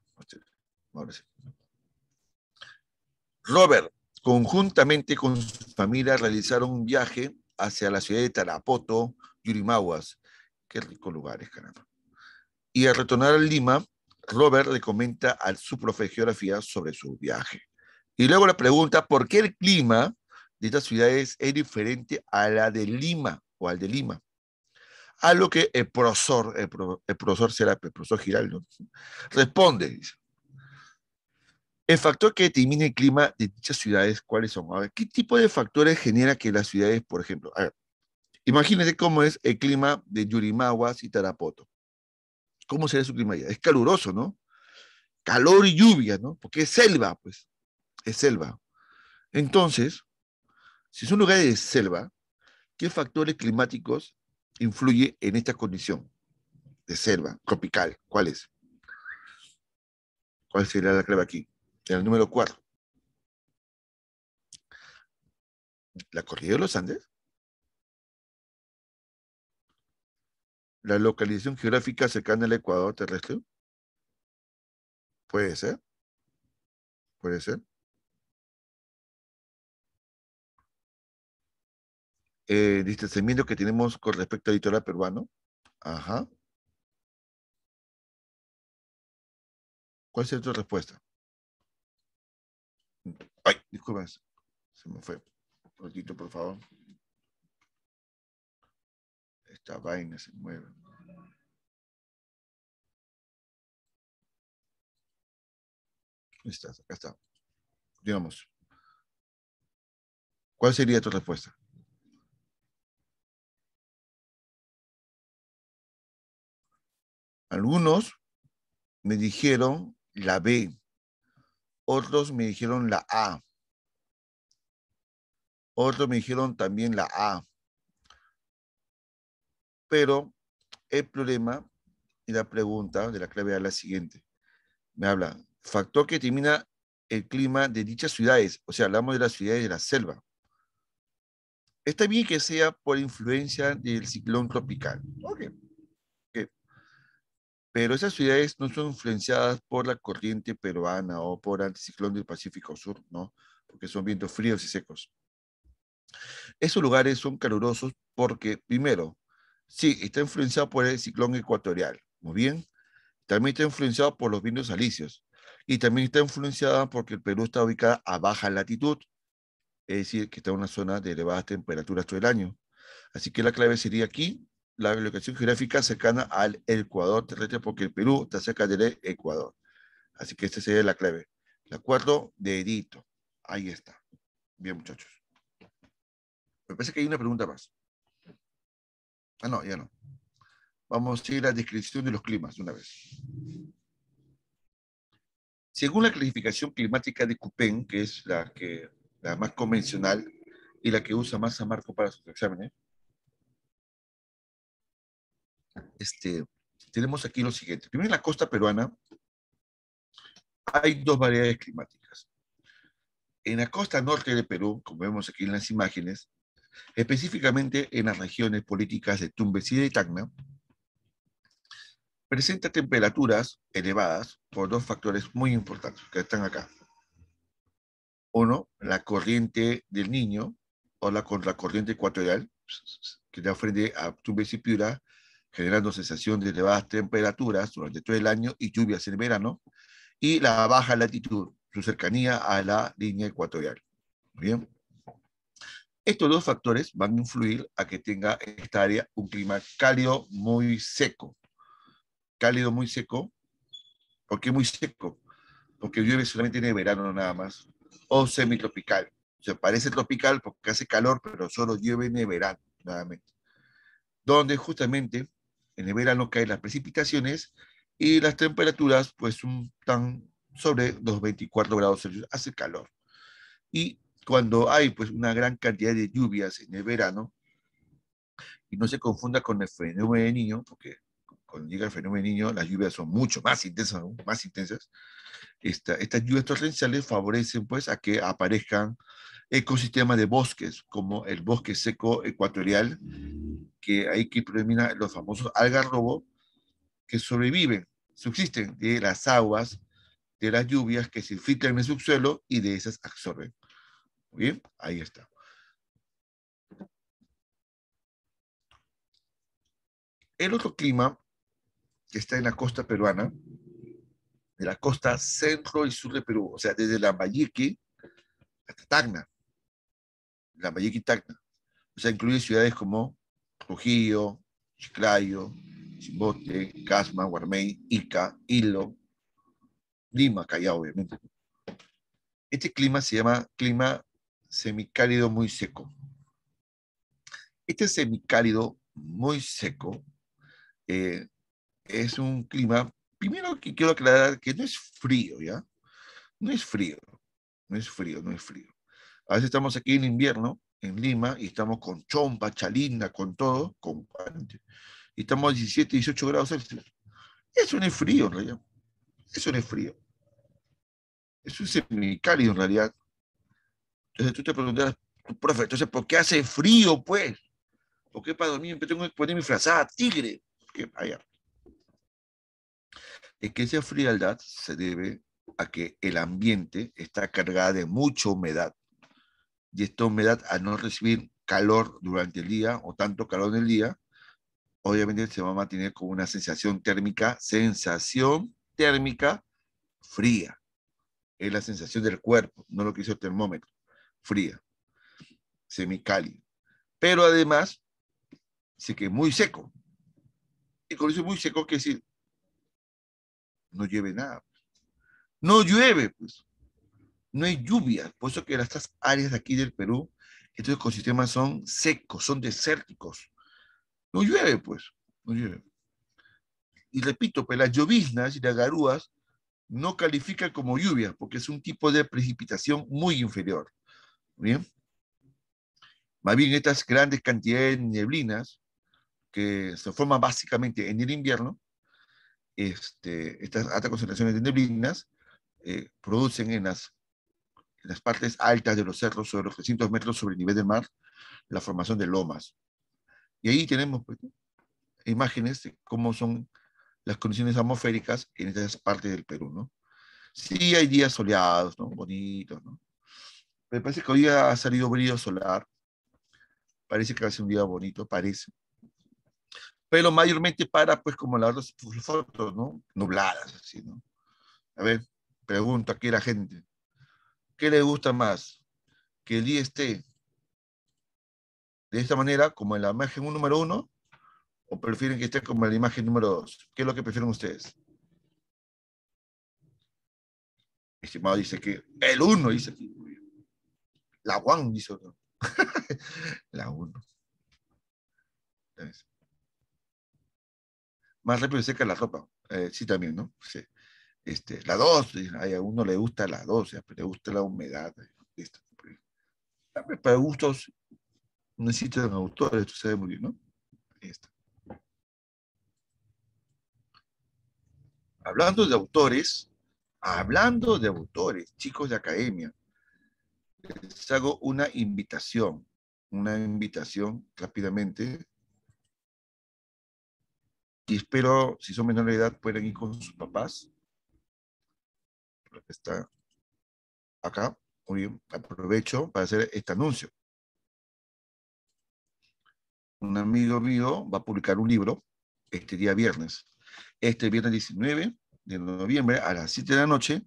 Robert, conjuntamente con familia realizaron un viaje hacia la ciudad de Tarapoto, Yurimaguas. Qué rico lugar es caramba. Y al retornar a Lima, Robert le comenta a su profe de geografía sobre su viaje. Y luego le pregunta por qué el clima de estas ciudades es diferente a la de Lima o al de Lima. A lo que el profesor, el, profesor será el profesor Giraldo, responde, dice, el factor que determina el clima de dichas ciudades, ¿cuáles son? A ver, ¿qué tipo de factores genera que las ciudades, por ejemplo, a imagínense cómo es el clima de Yurimaguas y Tarapoto. ¿Cómo será su clima allá? Es caluroso, ¿no? Calor y lluvia, ¿no? Porque es selva, pues. Es selva. Entonces, si un lugar de selva, ¿qué factores climáticos influyen en esta condición de selva tropical? ¿Cuál es? ¿Cuál sería la clave aquí? el número cuatro. La corrida de los Andes. La localización geográfica cercana al Ecuador terrestre. Puede ser. Puede ser. Eh, distanciamiento que tenemos con respecto al litoral peruano. Ajá. ¿Cuál es tu respuesta? Ay, disculpas, se me fue. Un ratito, por favor. Esta vaina se mueve. Estás, acá está. Digamos. ¿Cuál sería tu respuesta? Algunos me dijeron la B, otros me dijeron la A. Otros me dijeron también la A. Pero el problema y la pregunta de la clave es la siguiente. Me habla, factor que determina el clima de dichas ciudades, o sea, hablamos de las ciudades de la selva. Está bien que sea por influencia del ciclón tropical. Okay pero esas ciudades no son influenciadas por la corriente peruana o por el anticiclón del Pacífico Sur, ¿no? Porque son vientos fríos y secos. Esos lugares son calurosos porque, primero, sí, está influenciado por el ciclón ecuatorial, muy bien. También está influenciado por los vientos alisios y también está influenciada porque el Perú está ubicado a baja latitud, es decir, que está en una zona de elevadas temperaturas todo el año. Así que la clave sería aquí la ubicación geográfica cercana al Ecuador terrestre, porque el Perú está cerca del Ecuador. Así que esta sería la clave. El acuerdo de Edito. Ahí está. Bien, muchachos. Me parece que hay una pregunta más. Ah, no, ya no. Vamos a ir a la descripción de los climas de una vez. Según la clasificación climática de Köppen, que es la, que, la más convencional y la que usa más a Marco para sus exámenes, este, tenemos aquí lo siguiente. Primero, en la costa peruana hay dos variedades climáticas. En la costa norte de Perú, como vemos aquí en las imágenes, específicamente en las regiones políticas de Tumbes y de Tacna, presenta temperaturas elevadas por dos factores muy importantes que están acá. Uno, la corriente del niño o la contracorriente ecuatorial, que le ofrece a Tumbes y Piura, generando sensación de elevadas temperaturas durante todo el año y lluvias en el verano, y la baja latitud, su cercanía a la línea ecuatorial. bien? Estos dos factores van a influir a que tenga esta área un clima cálido muy seco. Cálido muy seco. ¿Por qué muy seco? Porque llueve solamente en el verano nada más. O semitropical. O sea, parece tropical porque hace calor, pero solo llueve en el verano, nuevamente. Donde justamente en el verano caen las precipitaciones y las temperaturas pues están sobre los 24 grados Celsius, hace calor. Y cuando hay pues una gran cantidad de lluvias en el verano, y no se confunda con el fenómeno de niño, porque cuando llega el fenómeno de niño las lluvias son mucho más intensas, más intensas, estas lluvias torrenciales favorecen pues a que aparezcan ecosistema de bosques, como el bosque seco ecuatorial, que ahí que predomina los famosos algarrobo, que sobreviven, subsisten de las aguas, de las lluvias que se filtran en el subsuelo y de esas absorben. bien, ahí está. El otro clima que está en la costa peruana, de la costa centro y sur de Perú, o sea, desde la Lambayeque hasta Tacna, la y O sea, incluye ciudades como Trujillo, Chiclayo, Chimbote, Casma, Guarmey, Ica, Hilo, Lima, Callao, obviamente. Este clima se llama clima semicálido muy seco. Este semicálido muy seco eh, es un clima, primero que quiero aclarar que no es frío, ¿ya? No es frío, no es frío, no es frío. A veces estamos aquí en invierno, en Lima, y estamos con chompa, chalinda, con todo, con y estamos a 17, 18 grados Celsius. Eso no es frío, en realidad. Eso no es frío. Eso Es semicálido, en realidad. Entonces tú te preguntarás, profe, entonces, ¿por qué hace frío, pues? ¿Por qué para dormir tengo que poner mi frazada tigre? Que Es que esa frialdad se debe a que el ambiente está cargado de mucha humedad y esta humedad al no recibir calor durante el día o tanto calor en el día, obviamente se va a mantener como una sensación térmica, sensación térmica fría. Es la sensación del cuerpo, no lo que hizo el termómetro, fría, semicálida. Pero además, sí que muy seco. Y con eso muy seco, ¿qué decir? No llueve nada. Pues. No llueve, pues no hay lluvia, por eso que estas áreas de aquí del Perú, estos ecosistemas son secos, son desérticos. No llueve, pues, no llueve. Y repito, pues las lloviznas y las garúas no califican como lluvia, porque es un tipo de precipitación muy inferior. ¿Bien? Más bien estas grandes cantidades de neblinas que se forman básicamente en el invierno, este, estas altas concentraciones de neblinas eh, producen en las en las partes altas de los cerros, sobre los 300 metros sobre el nivel del mar, la formación de lomas. Y ahí tenemos pues, imágenes de cómo son las condiciones atmosféricas en estas partes del Perú, ¿no? Sí hay días soleados, ¿no? Bonitos, ¿no? Me parece que hoy ha salido brillo solar. Parece que hace un día bonito, parece. Pero mayormente para, pues, como las fotos, ¿no? Nubladas, así, ¿no? A ver, pregunto aquí a la gente. ¿Qué le gusta más? Que el día esté de esta manera, como en la imagen número uno, o prefieren que esté como en la imagen número dos? ¿Qué es lo que prefieren ustedes? Estimado dice que el uno, dice La one, dice otro. la uno. Más rápido seca la ropa. Eh, sí, también, ¿no? Sí. Este, la 2, a uno le gusta la 2, pero le gusta la humedad. Eh, pues, para gustos necesitan autores, se debe muy ¿no? Hablando de autores, hablando de autores, chicos de academia, les hago una invitación, una invitación rápidamente. Y espero, si son menor de edad, puedan ir con sus papás que está acá. Muy bien, aprovecho para hacer este anuncio. Un amigo mío va a publicar un libro este día viernes. Este viernes 19 de noviembre a las 7 de la noche,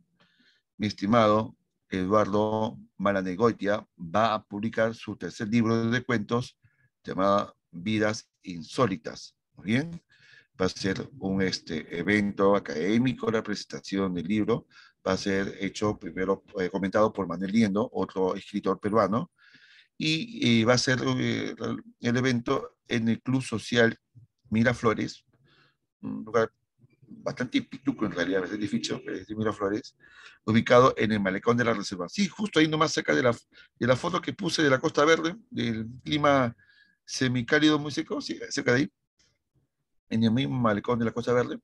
mi estimado Eduardo Malanegoitia va a publicar su tercer libro de cuentos llamado Vidas Insólitas. Muy bien. Va a ser un este, evento académico, la presentación del libro va a ser hecho primero eh, comentado por Manuel Liendo, otro escritor peruano, y va a ser eh, el evento en el Club Social Miraflores, un lugar bastante pituco en realidad, es edificio eh, de Miraflores, ubicado en el malecón de la reserva. Sí, justo ahí nomás cerca de la, de la foto que puse de la Costa Verde, del clima semicálido muy seco, sí, cerca de ahí, en el mismo malecón de la Costa Verde,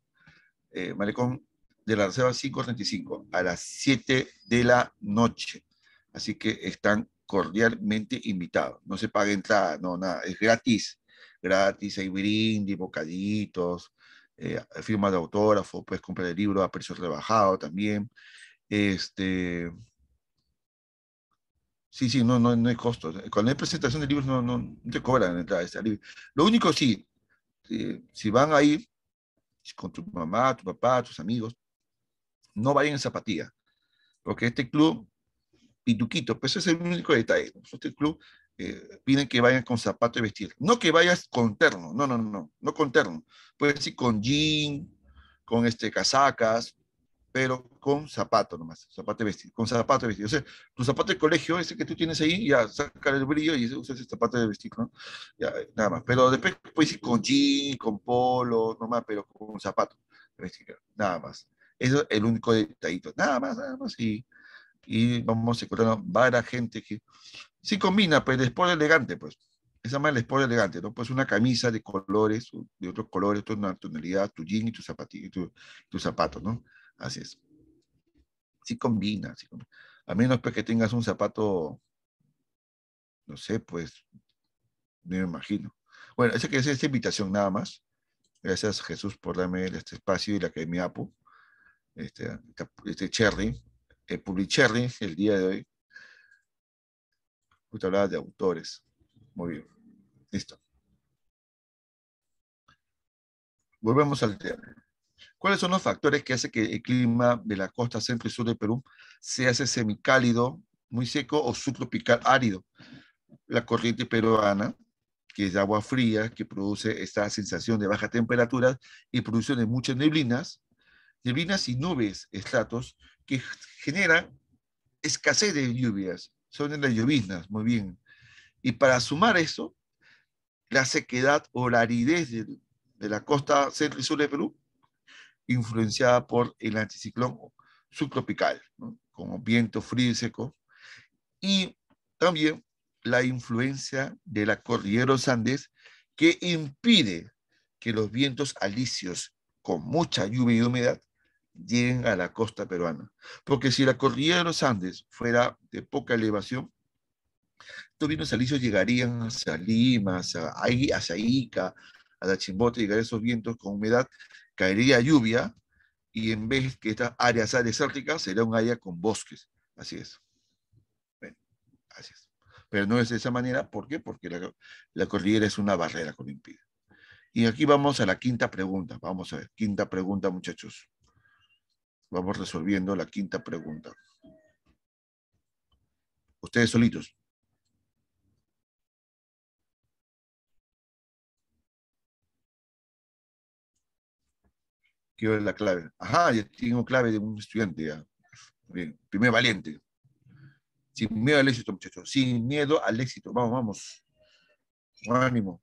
malecón de la Reserva 535 a las 7 de la noche. Así que están cordialmente invitados. No se paga entrada, no, nada, es gratis. Gratis, hay brindis, bocaditos, eh, firma de autógrafo, puedes comprar el libro a precios rebajado también. Este. Sí, sí, no, no, no hay costo. Cuando hay presentación de libros no, no, te cobran la entrada. Este Lo único sí, eh, si van a ir con tu mamá, tu papá, tus amigos, no vayan en zapatilla, porque este club, pituquito, pues ese es el único detalle, este club eh, piden que vayan con zapato y vestir, no que vayas con terno, no, no, no, no con terno, puedes ir con jean, con este, casacas, pero con zapato nomás, zapato y vestir, con zapato y vestir. O sea, tu zapato de colegio, ese que tú tienes ahí, ya saca el brillo y usas ese zapato de vestir, ¿no? Ya, eh, nada más. Pero después puedes ir con jean, con polo, nomás, pero con zapato vestir, nada más. Eso es el único detallito. Nada más, nada más. Y, y vamos a encontrar varias gente que sí combina, pero pues, el sport elegante, pues. Esa más el elegante, ¿no? Pues una camisa de colores, de otros colores, tu tonalidad, tu jean y tu zapatillo, tu, zapato, ¿no? Así es. Sí combina, A menos pues, que tengas un zapato, no sé, pues, no me imagino. Bueno, esa que es esta invitación nada más. Gracias Jesús por darme este espacio y la academia me este, este Cherry, eh, public Cherry, el día de hoy. Justo hablaba de autores. Muy bien. Listo. Volvemos al tema. ¿Cuáles son los factores que hacen que el clima de la costa centro y sur de Perú se hace semicálido, muy seco o subtropical árido? La corriente peruana, que es de agua fría, que produce esta sensación de baja temperatura y producción muchas neblinas, neblinas y nubes, estratos, que generan escasez de lluvias, son en las lloviznas, muy bien. Y para sumar eso, la sequedad o la aridez de, la costa centro y sur de Perú, influenciada por el anticiclón subtropical, ¿no? como viento frío y seco, y también la influencia de la cordillera Andes, que impide que los vientos alisios con mucha lluvia y humedad lleguen a la costa peruana. Porque si la cordillera de los Andes fuera de poca elevación, estos vinos salicios llegarían hacia Lima, hacia, Ica, a la Chimbote, llegarían esos vientos con humedad, caería lluvia y en vez que estas áreas árticas, sería un área con bosques. Así es. Pero no es de esa manera. ¿Por qué? Porque la, la cordillera es una barrera con impide. Y aquí vamos a la quinta pregunta. Vamos a ver, quinta pregunta, muchachos. Vamos resolviendo la quinta pregunta. Ustedes solitos. Quiero ver la clave. Ajá, ya tengo clave de un estudiante Bien, primer valiente. Sin miedo al éxito, muchachos. Sin miedo al éxito. Vamos, vamos. Ánimo.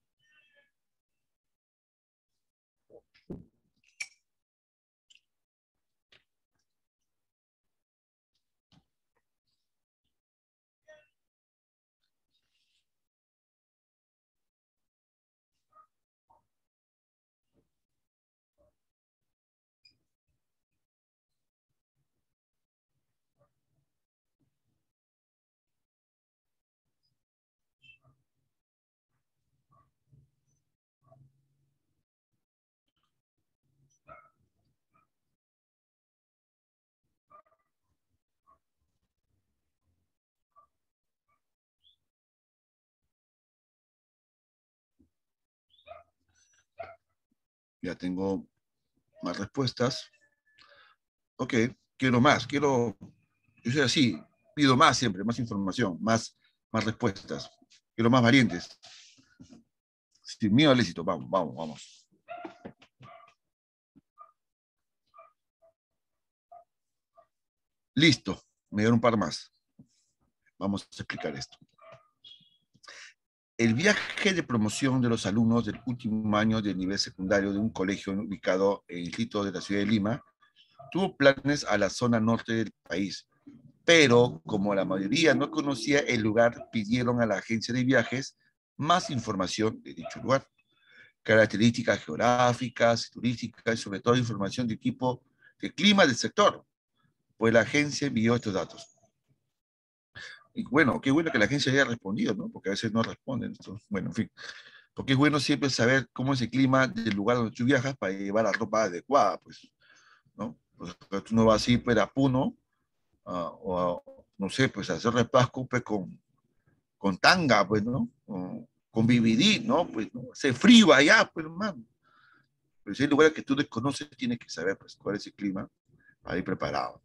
Ya tengo más respuestas. Ok, quiero más, quiero, yo soy así, pido más siempre, más información, más, más respuestas, quiero más variantes. Sin miedo al éxito, vamos, vamos, vamos. Listo, me dieron un par más. Vamos a explicar esto el viaje de promoción de los alumnos del último año de nivel secundario de un colegio ubicado en el distrito de la ciudad de Lima tuvo planes a la zona norte del país, pero como la mayoría no conocía el lugar, pidieron a la agencia de viajes más información de dicho lugar, características geográficas, turísticas y sobre todo información de equipo, de clima del sector, pues la agencia envió estos datos. Y bueno, qué bueno que la agencia haya respondido, ¿no? Porque a veces no responden. Entonces, bueno, en fin. Porque es bueno siempre saber cómo es el clima del lugar donde tú viajas para llevar la ropa adecuada, pues, ¿no? Pues, tú no vas así, para a pues, Puno, ah, o no sé, pues a hacer repasco, pues, con, con tanga, pues, ¿no? con BBD, ¿no? Pues, se Hace frío allá, pues, hermano. Pero si hay lugares que tú desconoces, tienes que saber, pues, cuál es el clima para ir preparado.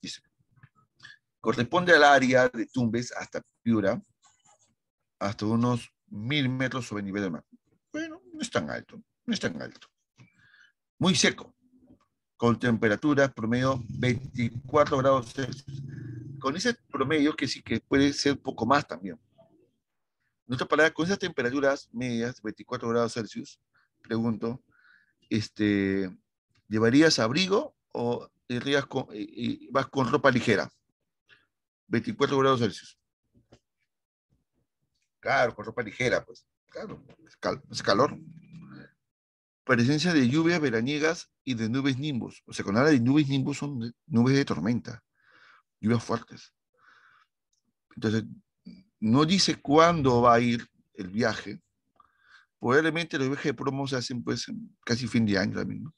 Dice. Corresponde al área de Tumbes hasta Piura, hasta unos mil metros sobre el nivel del mar. Bueno, no es tan alto, no es tan alto. Muy seco, con temperaturas promedio 24 grados Celsius. Con ese promedio que sí que puede ser poco más también. En otras palabra, con esas temperaturas medias, 24 grados Celsius, pregunto, este, ¿llevarías abrigo o irías y vas con ropa ligera? 24 grados Celsius. Claro, con ropa ligera, pues. Claro, es, calor. Presencia de lluvias veraniegas y de nubes nimbos. O sea, con nada de nubes nimbos son nubes de tormenta, lluvias fuertes. Entonces, no dice cuándo va a ir el viaje. Probablemente los viajes de promo se hacen pues casi fin de año también, ¿no?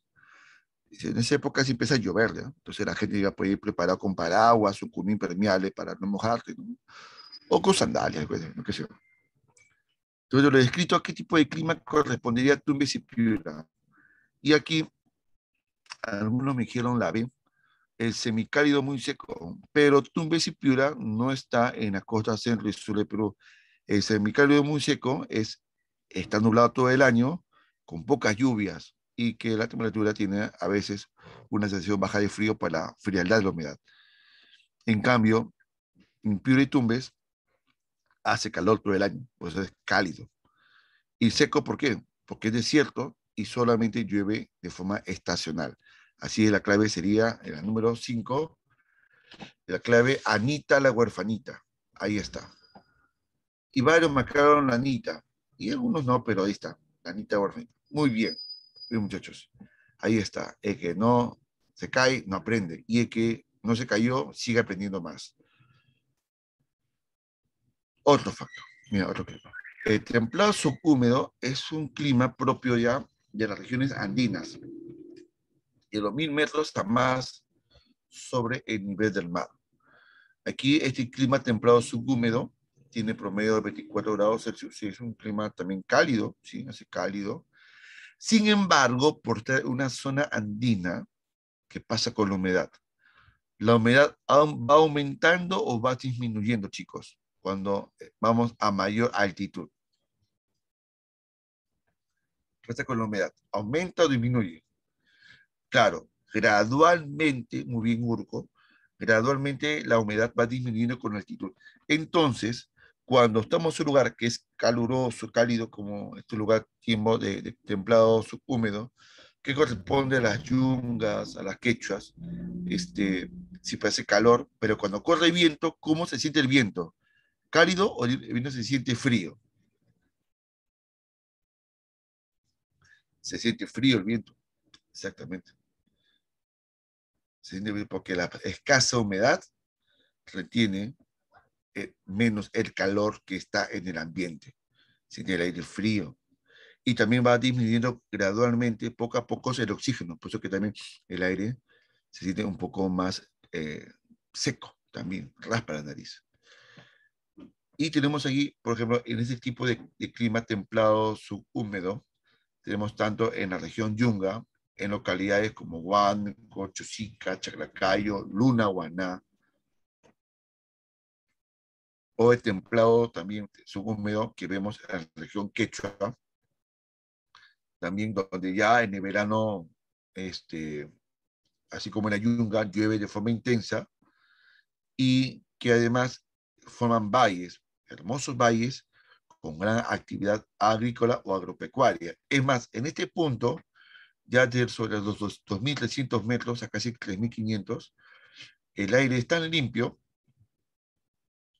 en esa época se empieza a llover, ¿no? entonces la gente iba a poder ir preparado con paraguas, o cumín impermeable para no mojarte, o con sandalias, no qué sé yo. Entonces, lo descrito, ¿a qué tipo de clima correspondería Tumbes y Piura? Y aquí, algunos me dijeron la B, el semicálido muy seco, pero Tumbes y Piura no está en la costa centro y sur de Perú. El semicálido muy seco es, está nublado todo el año, con pocas lluvias, y que la temperatura tiene a veces una sensación baja de frío para la frialdad de la humedad. En cambio, en Piura y Tumbes hace calor todo el año, pues es cálido. Y seco, ¿por qué? Porque es desierto y solamente llueve de forma estacional. Así es, la clave sería, en la número 5, la clave Anita la huerfanita. Ahí está. Y varios marcaron la Anita. Y algunos no, pero ahí está, la Anita huerfanita. Muy bien. Eh, muchachos, ahí está. El que no se cae, no aprende. Y el que no se cayó, sigue aprendiendo más. Otro factor. Mira, otro El templado subhúmedo es un clima propio ya de las regiones andinas, de los mil metros está más sobre el nivel del mar. Aquí este clima templado subhúmedo tiene promedio de 24 grados Celsius, es un clima también cálido, sí, hace cálido, sin embargo, por una zona andina, que pasa con la humedad? La humedad va aumentando o va disminuyendo, chicos, cuando eh, vamos a mayor altitud. ¿Qué pasa con la humedad? ¿Aumenta o disminuye? Claro, gradualmente, muy bien Urco, gradualmente la humedad va disminuyendo con la altitud. Entonces, cuando estamos en un lugar que es caluroso, cálido, como este lugar tiempo de, templado, húmedo, que corresponde a las yungas, a las quechuas, este, si parece calor, pero cuando corre viento, ¿cómo se siente el viento? ¿Cálido o el se siente frío? Se siente frío el viento, exactamente. Se siente frío porque la escasa humedad retiene eh, menos el calor que está en el ambiente, sin el aire frío. Y también va disminuyendo gradualmente, poco a poco, el oxígeno, por eso que también el aire se siente un poco más eh, seco, también raspa la nariz. Y tenemos aquí, por ejemplo, en ese tipo de, clima templado subhúmedo, tenemos tanto en la región Yunga, en localidades como Huanco, Chosica, Chaclacayo, Luna, Guaná, o el templado también húmedo que vemos en la región quechua, también donde ya en el verano, este, así como en la yunga, llueve de forma intensa y que además forman valles, hermosos valles con gran actividad agrícola o agropecuaria. Es más, en este punto, ya de sobre los 2.300 metros a casi 3.500, el aire es tan limpio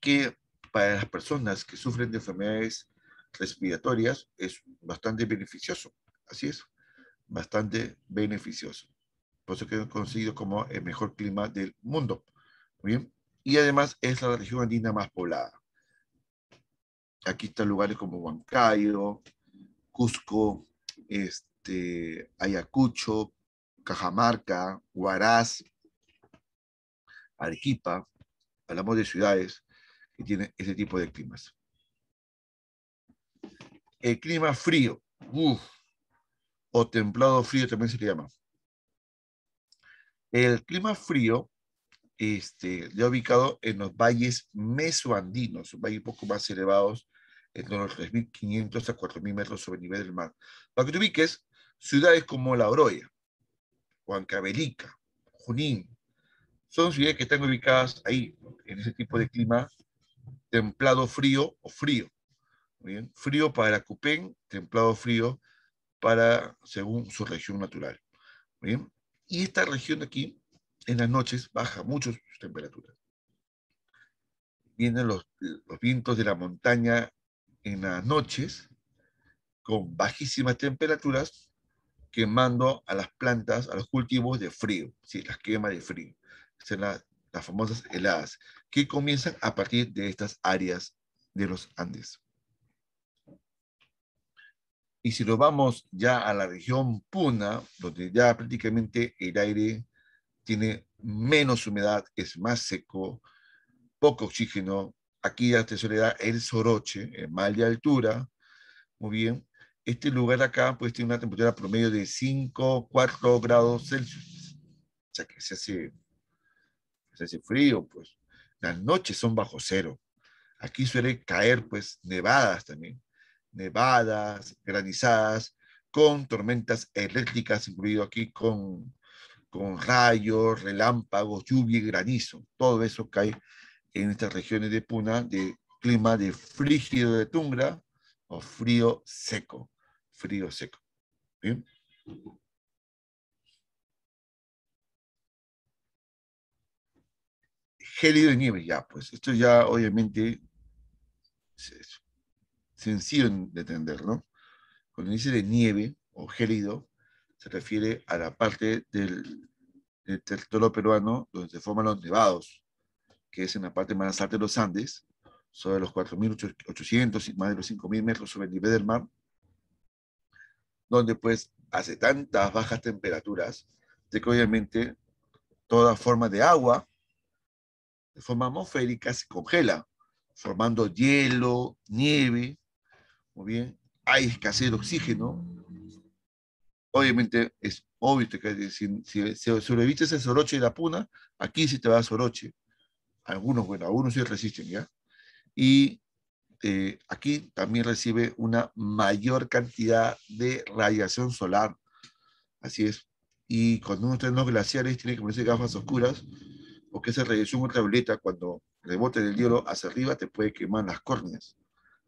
que para las personas que sufren de enfermedades respiratorias es bastante beneficioso. Así es, bastante beneficioso. Por eso que es como el mejor clima del mundo. bien. Y además es la región andina más poblada. Aquí están lugares como Huancayo, Cusco, este, Ayacucho, Cajamarca, Huaraz, Arequipa, hablamos de ciudades, tiene ese tipo de climas. El clima frío, uf, o templado frío también se le llama. El clima frío este, ya ubicado en los valles mesoandinos, valles un poco más elevados, entre los 3.500 a 4.000 metros sobre el nivel del mar. Para que te ubiques, ciudades como La Oroya, Huancavelica, Junín, son ciudades que están ubicadas ahí, en ese tipo de clima templado frío o frío. Bien, frío para Cupén, templado frío para según su región natural. Bien, y esta región de aquí, en las noches, baja mucho su temperatura. Vienen los, vientos de la montaña en las noches con bajísimas temperaturas quemando a las plantas, a los cultivos de frío, si las quema de frío. Es en la las famosas heladas, que comienzan a partir de estas áreas de los Andes. Y si lo vamos ya a la región Puna, donde ya prácticamente el aire tiene menos humedad, es más seco, poco oxígeno, aquí ya te suele dar el soroche, el mal de altura, muy bien. Este lugar acá pues tiene una temperatura promedio de 5, 4 grados Celsius, o sea que se hace se hace frío, pues las noches son bajo cero. Aquí suele caer pues nevadas también, nevadas, granizadas, con tormentas eléctricas, incluido aquí con, con rayos, relámpagos, lluvia y granizo. Todo eso cae en estas regiones de Puna de clima de frígido de tundra o frío seco, frío seco. ¿Bien? gélido y nieve, ya, pues esto ya obviamente es, sencillo de entender, ¿no? Cuando dice de nieve o gélido, se refiere a la parte del, territorio peruano donde se forman los nevados, que es en la parte más alta de los Andes, sobre los 4.800 y más de los 5.000 metros sobre el nivel del mar, donde pues hace tantas bajas temperaturas de que obviamente toda forma de agua de forma atmosférica se congela, formando hielo, nieve, muy bien, hay escasez de oxígeno. Obviamente es obvio que si, sobrevives si sobreviviste soroche de la puna, aquí sí te va a soroche. Algunos, bueno, algunos sí resisten ya. Y eh, aquí también recibe una mayor cantidad de radiación solar. Así es. Y cuando uno está en los glaciares, tiene que ponerse gafas oscuras porque esa radiación ultravioleta cuando rebote del hielo hacia arriba te puede quemar las córneas.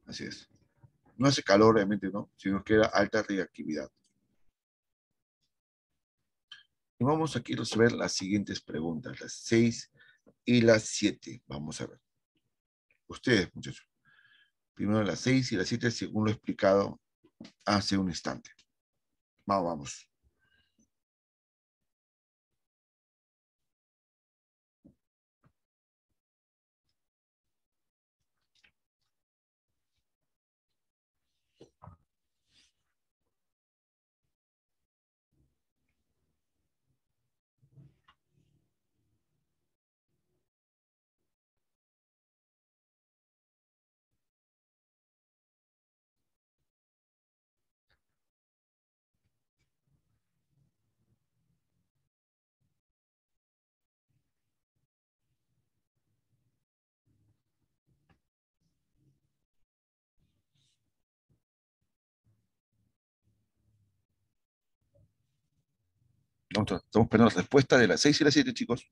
Así es. No hace calor, obviamente, ¿no? Sino que era alta reactividad. Y vamos aquí a resolver las siguientes preguntas, las 6 y las 7. Vamos a ver. Ustedes, muchachos. Primero las 6 y las 7 según lo explicado hace un instante. Vamos, vamos. Estamos esperando las respuestas de las 6 y las 7, chicos.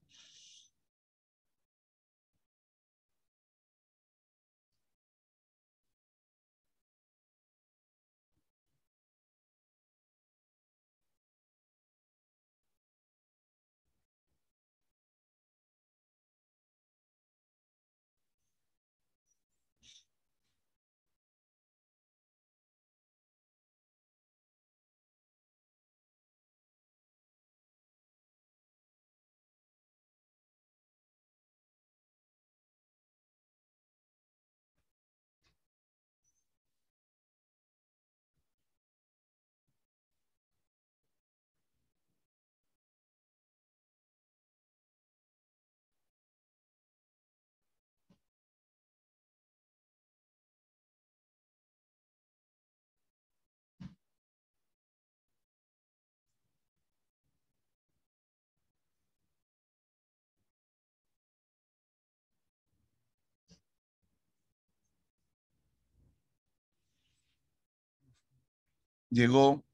llegó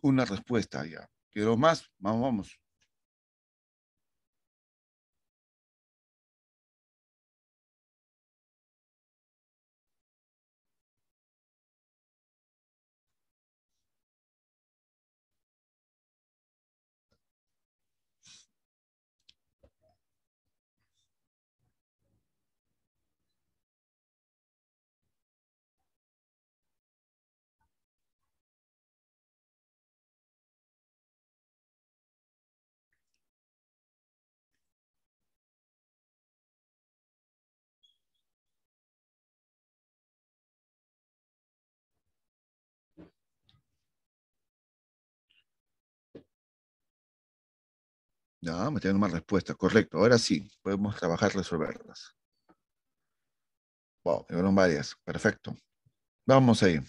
una respuesta ya. Quiero más, Vamos, vamos. Ah, me tienen más respuestas. Correcto. Ahora sí, podemos trabajar, resolverlas. Wow, fueron varias. Perfecto. Vamos ahí.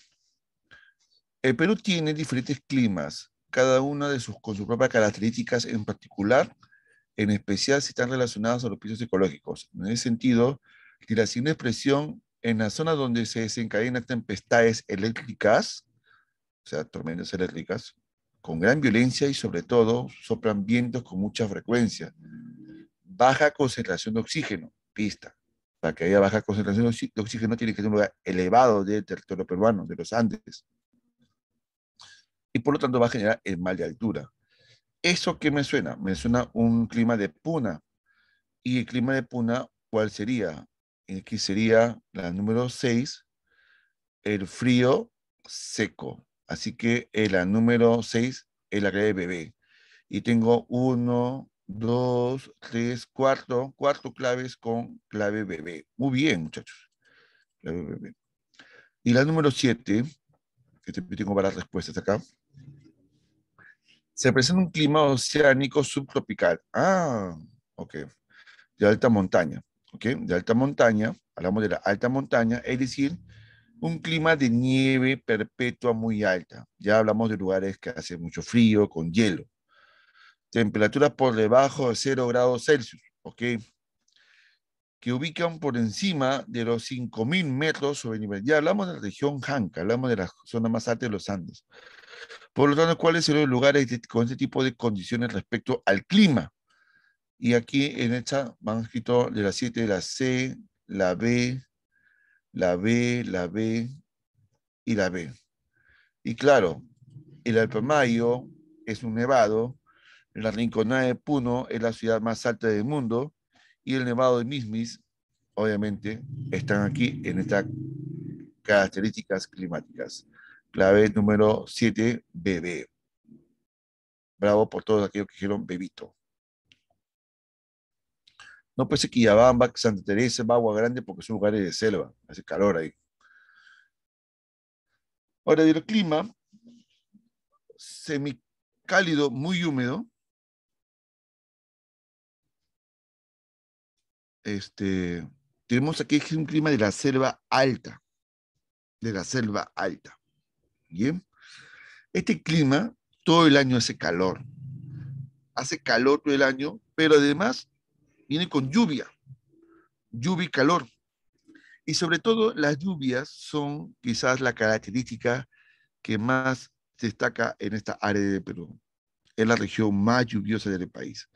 El Perú tiene diferentes climas, cada una de sus, con sus propias características en particular, en especial si están relacionadas a los pisos ecológicos. En ese sentido, si la sin expresión en la zona donde se desencadenan tempestades eléctricas, o sea, tormentas eléctricas, con gran violencia y sobre todo soplan vientos con mucha frecuencia. Baja concentración de oxígeno, pista. Para que haya baja concentración de oxígeno tiene que ser un lugar elevado del territorio peruano, de los Andes. Y por lo tanto va a generar el mal de altura. ¿Eso qué me suena? Me suena un clima de puna. ¿Y el clima de puna cuál sería? que sería la número 6, el frío seco. Así que eh, la número 6 es la clave bebé. Y tengo 1, 2, 3, 4, 4 claves con clave bebé. Muy bien, muchachos. Y la número 7, que tengo varias respuestas acá. Se presenta un clima oceánico subtropical. Ah, ok. De alta montaña. Ok, de alta montaña. Hablamos de la alta montaña, es decir, un clima de nieve perpetua muy alta. Ya hablamos de lugares que hace mucho frío, con hielo. Temperaturas por debajo de 0 grados Celsius, ¿ok? Que ubican por encima de los 5.000 metros sobre nivel. Ya hablamos de la región Hanca, hablamos de la zona más alta de los Andes. Por lo tanto, ¿cuáles son los lugares con este tipo de condiciones respecto al clima? Y aquí en esta van escrito de las 7, la C, la B, la B, la B y la B. Y claro, el Alpamayo es un nevado, la Rinconada de Puno es la ciudad más alta del mundo y el nevado de Mismis, obviamente, están aquí en estas características climáticas. Clave número 7, bebé. Bravo por todos aquellos que dijeron bebito. No pues, que Yabamba, Santa Teresa, Bagua Grande, porque son lugares de selva, hace calor ahí. Ahora, el clima semicálido, muy húmedo. Este, tenemos aquí un clima de la selva alta, de la selva alta. Bien, este clima todo el año hace calor, hace calor todo el año, pero además viene con lluvia, lluvia y calor. Y sobre todo las lluvias son quizás la característica que más destaca en esta área de Perú. Es la región más lluviosa del este país.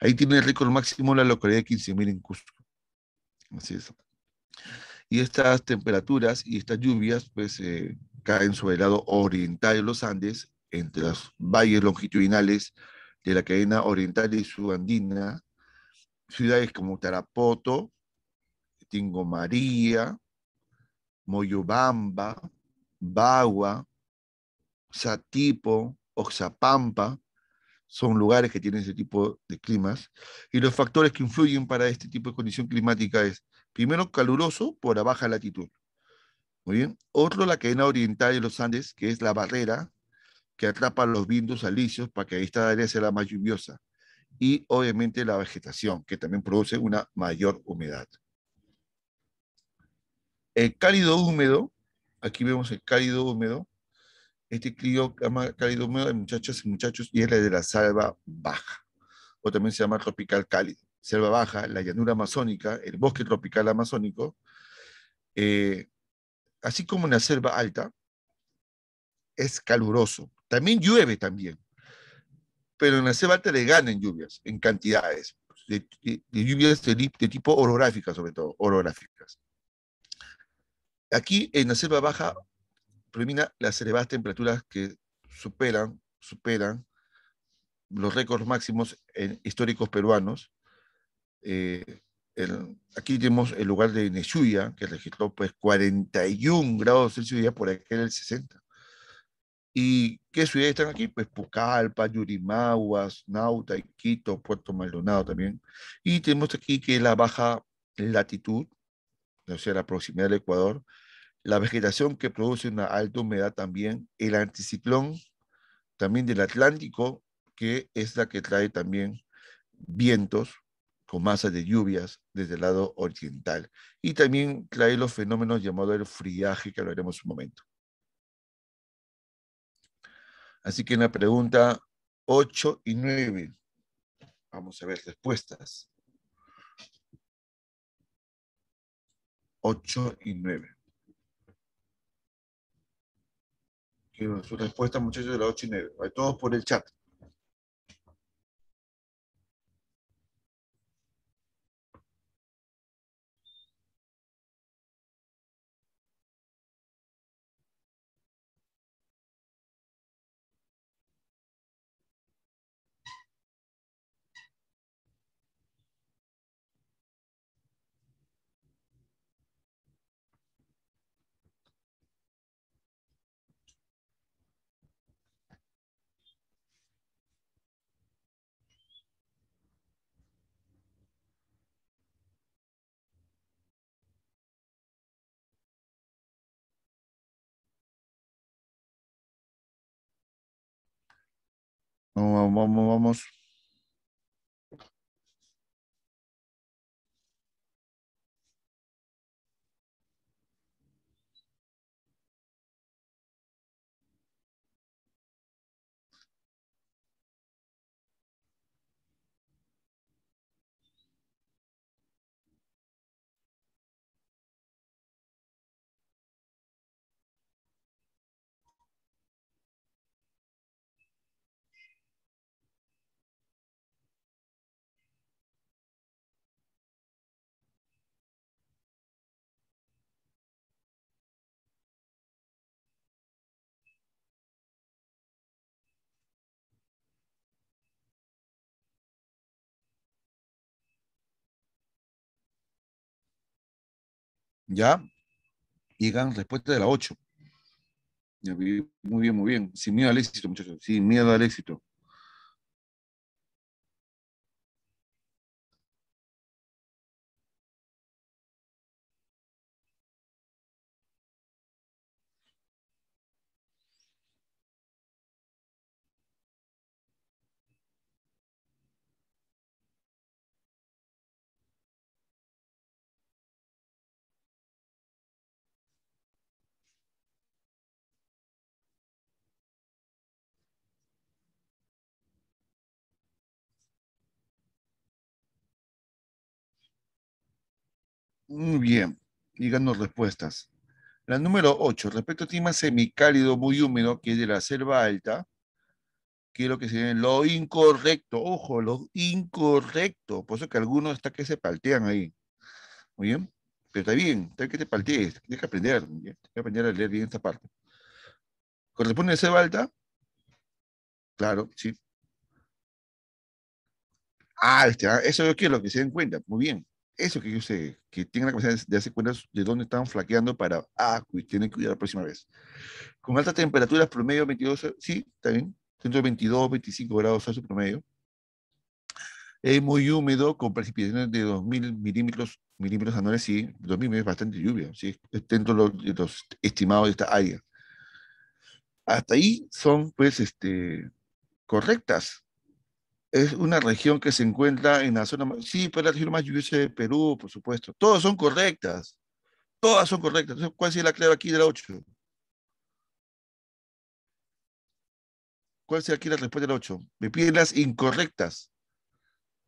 Ahí tiene el récord máximo la localidad de 15.000 en Cusco. Así es. Y estas temperaturas y estas lluvias pues eh, caen sobre el lado oriental de los Andes, entre los valles longitudinales de la cadena oriental y subandina, ciudades como Tarapoto, Tingo María, Moyobamba, Bagua, Satipo, Oxapampa, son lugares que tienen ese tipo de climas. Y los factores que influyen para este tipo de condición climática es, primero, caluroso por la baja latitud. Muy bien. Otro, la cadena oriental de los Andes, que es la barrera que atrapa los vientos alisios para que esta área sea la más lluviosa y obviamente la vegetación, que también produce una mayor humedad. El cálido húmedo, aquí vemos el cálido húmedo, este crío cálido húmedo de muchachas y muchachos y es la de la selva baja, o también se llama tropical cálido. Selva baja, la llanura amazónica, el bosque tropical amazónico, eh, así como una selva alta, es caluroso. También llueve también, pero en la selva alta le ganan lluvias en cantidades, pues, de, lluvias de, tipo orográfica sobre todo, orográficas. Aquí en la selva baja predomina las elevadas temperaturas que superan, superan los récords máximos en históricos peruanos. Eh, aquí tenemos el lugar de Nechuya, que registró pues 41 grados Celsius por aquel el 60. ¿Y qué ciudades están aquí? Pues Pucallpa, Yurimaguas, Nauta, Quito, Puerto Maldonado también. Y tenemos aquí que la baja latitud, o sea, la proximidad del Ecuador, la vegetación que produce una alta humedad también, el anticiclón también del Atlántico, que es la que trae también vientos con masas de lluvias desde el lado oriental. Y también trae los fenómenos llamados el friaje, que hablaremos un momento. Así que en la pregunta 8 y 9, vamos a ver respuestas. 8 y 9. Quiero su respuesta, muchachos, de la 8 y 9. Todos por el chat. Vamos, vamos, vamos. ¿Ya? Y respuestas respuesta de la 8. Muy bien, muy bien. Sin miedo al éxito, muchachos. Sin miedo al éxito. Muy bien, díganos respuestas. La número 8, respecto a clima semicálido muy húmedo, que es de la selva alta, quiero que se den lo incorrecto, ojo, lo incorrecto, por eso que algunos está que se paltean ahí. Muy bien, pero está bien, está que te paltees, tienes que aprender, tienes que aprender a leer bien esta parte. ¿Corresponde a la selva alta? Claro, sí. Ah, eso yo quiero que se den cuenta, muy bien eso que yo sé, que tengan la capacidad de, hacer cuentas de dónde están flaqueando para, ah, tienen que cuidar la próxima vez. Con altas temperaturas, promedio 22, sí, está bien, dentro de 22, 25 grados a su promedio. Es muy húmedo, con precipitaciones de 2.000 milímetros, milímetros anuales, sí, 2.000 milímetros bastante lluvia, sí, dentro de los, los estimados de esta área. Hasta ahí son, pues, este, correctas es una región que se encuentra en la zona más, sí, pero pues, la región más lluviosa de Perú, por supuesto. Todas son correctas. Todas son correctas. ¿cuál sería la clave aquí de la 8? ¿Cuál sería aquí la respuesta de la 8? Me piden las incorrectas.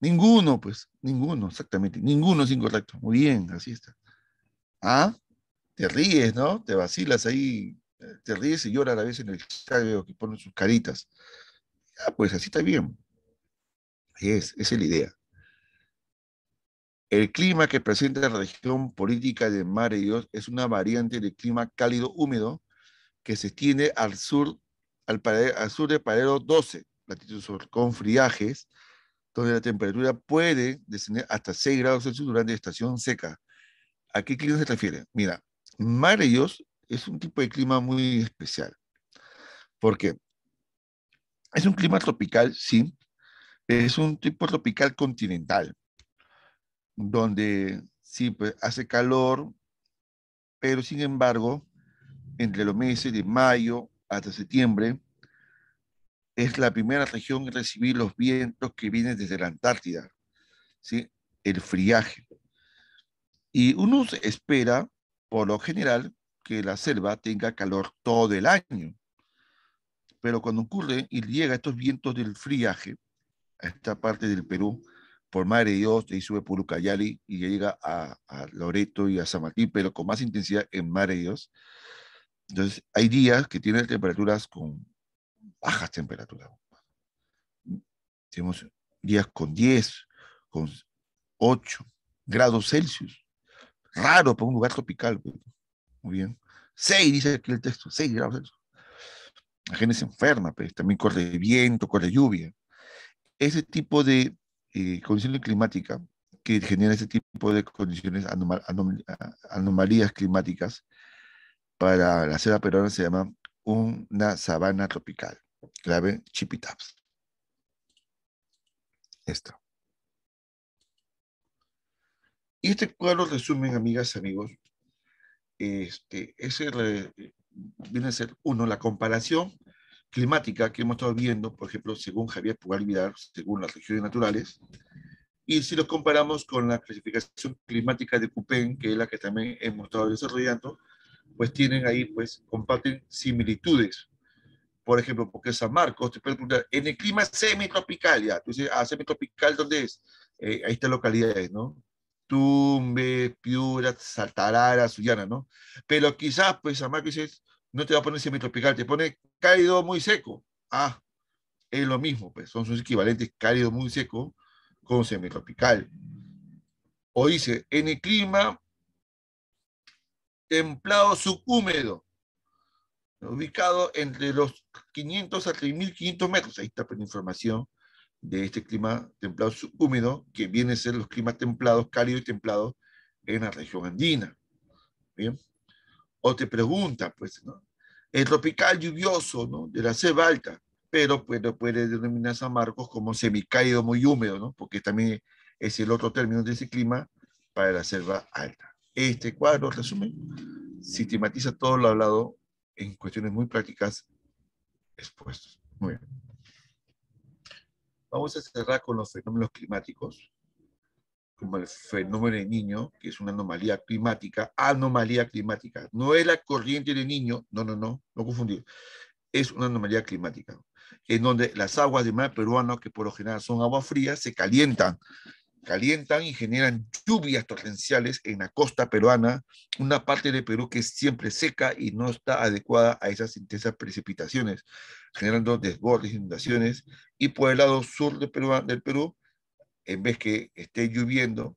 Ninguno, pues, ninguno, exactamente. Ninguno es incorrecto. Muy bien, así está. ¿Ah? Te ríes, ¿no? Te vacilas ahí, eh, te ríes y lloras a la vez en el estadio que ponen sus caritas. Ah, pues así está bien es, esa es la idea. El clima que presenta la región política de Mar Dios es una variante de clima cálido húmedo que se extiende al sur, al, paradero, al sur de 12, latitud sur, con friajes, donde la temperatura puede descender hasta 6 grados Celsius durante la estación seca. ¿A qué clima se refiere? Mira, Mar de Dios es un tipo de clima muy especial, porque es un clima tropical, sí, es un tipo tropical continental, donde sí, pues, hace calor, pero sin embargo, entre los meses de mayo hasta septiembre, es la primera región en recibir los vientos que vienen desde la Antártida, ¿sí? el friaje. Y uno espera, por lo general, que la selva tenga calor todo el año. Pero cuando ocurre y llega estos vientos del friaje, a esta parte del Perú por Madre de Dios y sube por Ucayali y llega a, Loreto y a Martín, pero con más intensidad en Madre de Dios. Entonces, hay días que tienen temperaturas con bajas temperaturas. Tenemos días con 10, con 8 grados Celsius. Raro para un lugar tropical. Pues. muy bien. 6, dice aquí el texto, 6 grados Celsius. La gente se enferma, pues, también corre viento, corre lluvia ese tipo de eh, condición climática que genera ese tipo de condiciones, anomalías climáticas, para la selva peruana se llama una sabana tropical, clave Chipitaps. Esto. Y este cuadro resumen, amigas, amigos, este, ese viene a ser, uno, la comparación climática que hemos estado viendo, por ejemplo, según Javier Pugalvidar, según las regiones naturales, y si los comparamos con la clasificación climática de Cupén, que es la que también hemos estado desarrollando, pues tienen ahí, pues comparten similitudes. Por ejemplo, porque San Marcos te puede preguntar, en el clima semitropical, ya, tú dices, ah, semitropical, ¿dónde es? Eh, ahí están localidades, ¿no? Tumbes, Piura, Saltarara, Sullana, ¿no? Pero quizás, pues, San Marcos es no te va a poner semitropical, te pone cálido muy seco. Ah, es lo mismo, pues son sus equivalentes cálido muy seco con semitropical. O dice, en el clima templado subhúmedo, ubicado entre los 500 a 3.500 metros. Ahí está pues, la información de este clima templado subhúmedo, que viene a ser los climas templados, cálidos y templados en la región andina. Bien o te pregunta, pues, ¿no? El tropical lluvioso, ¿no? De la selva alta, pero pues lo puede denominar San Marcos como semicálido muy húmedo, ¿no? Porque también es el otro término de ese clima para la selva alta. Este cuadro, resumen, sistematiza todo lo hablado en cuestiones muy prácticas expuestas. Muy bien. Vamos a cerrar con los fenómenos climáticos como el fenómeno de niño, que es una anomalía climática, anomalía climática. No es la corriente de niño, no, no, no, no confundir. Es una anomalía climática, en donde las aguas de mar peruano, que por lo general son agua frías, se calientan calientan y generan lluvias torrenciales en la costa peruana, una parte de Perú que es siempre seca y no está adecuada a esas intensas precipitaciones, generando desbordes, inundaciones, y por el lado sur de del Perú, en vez que esté lloviendo,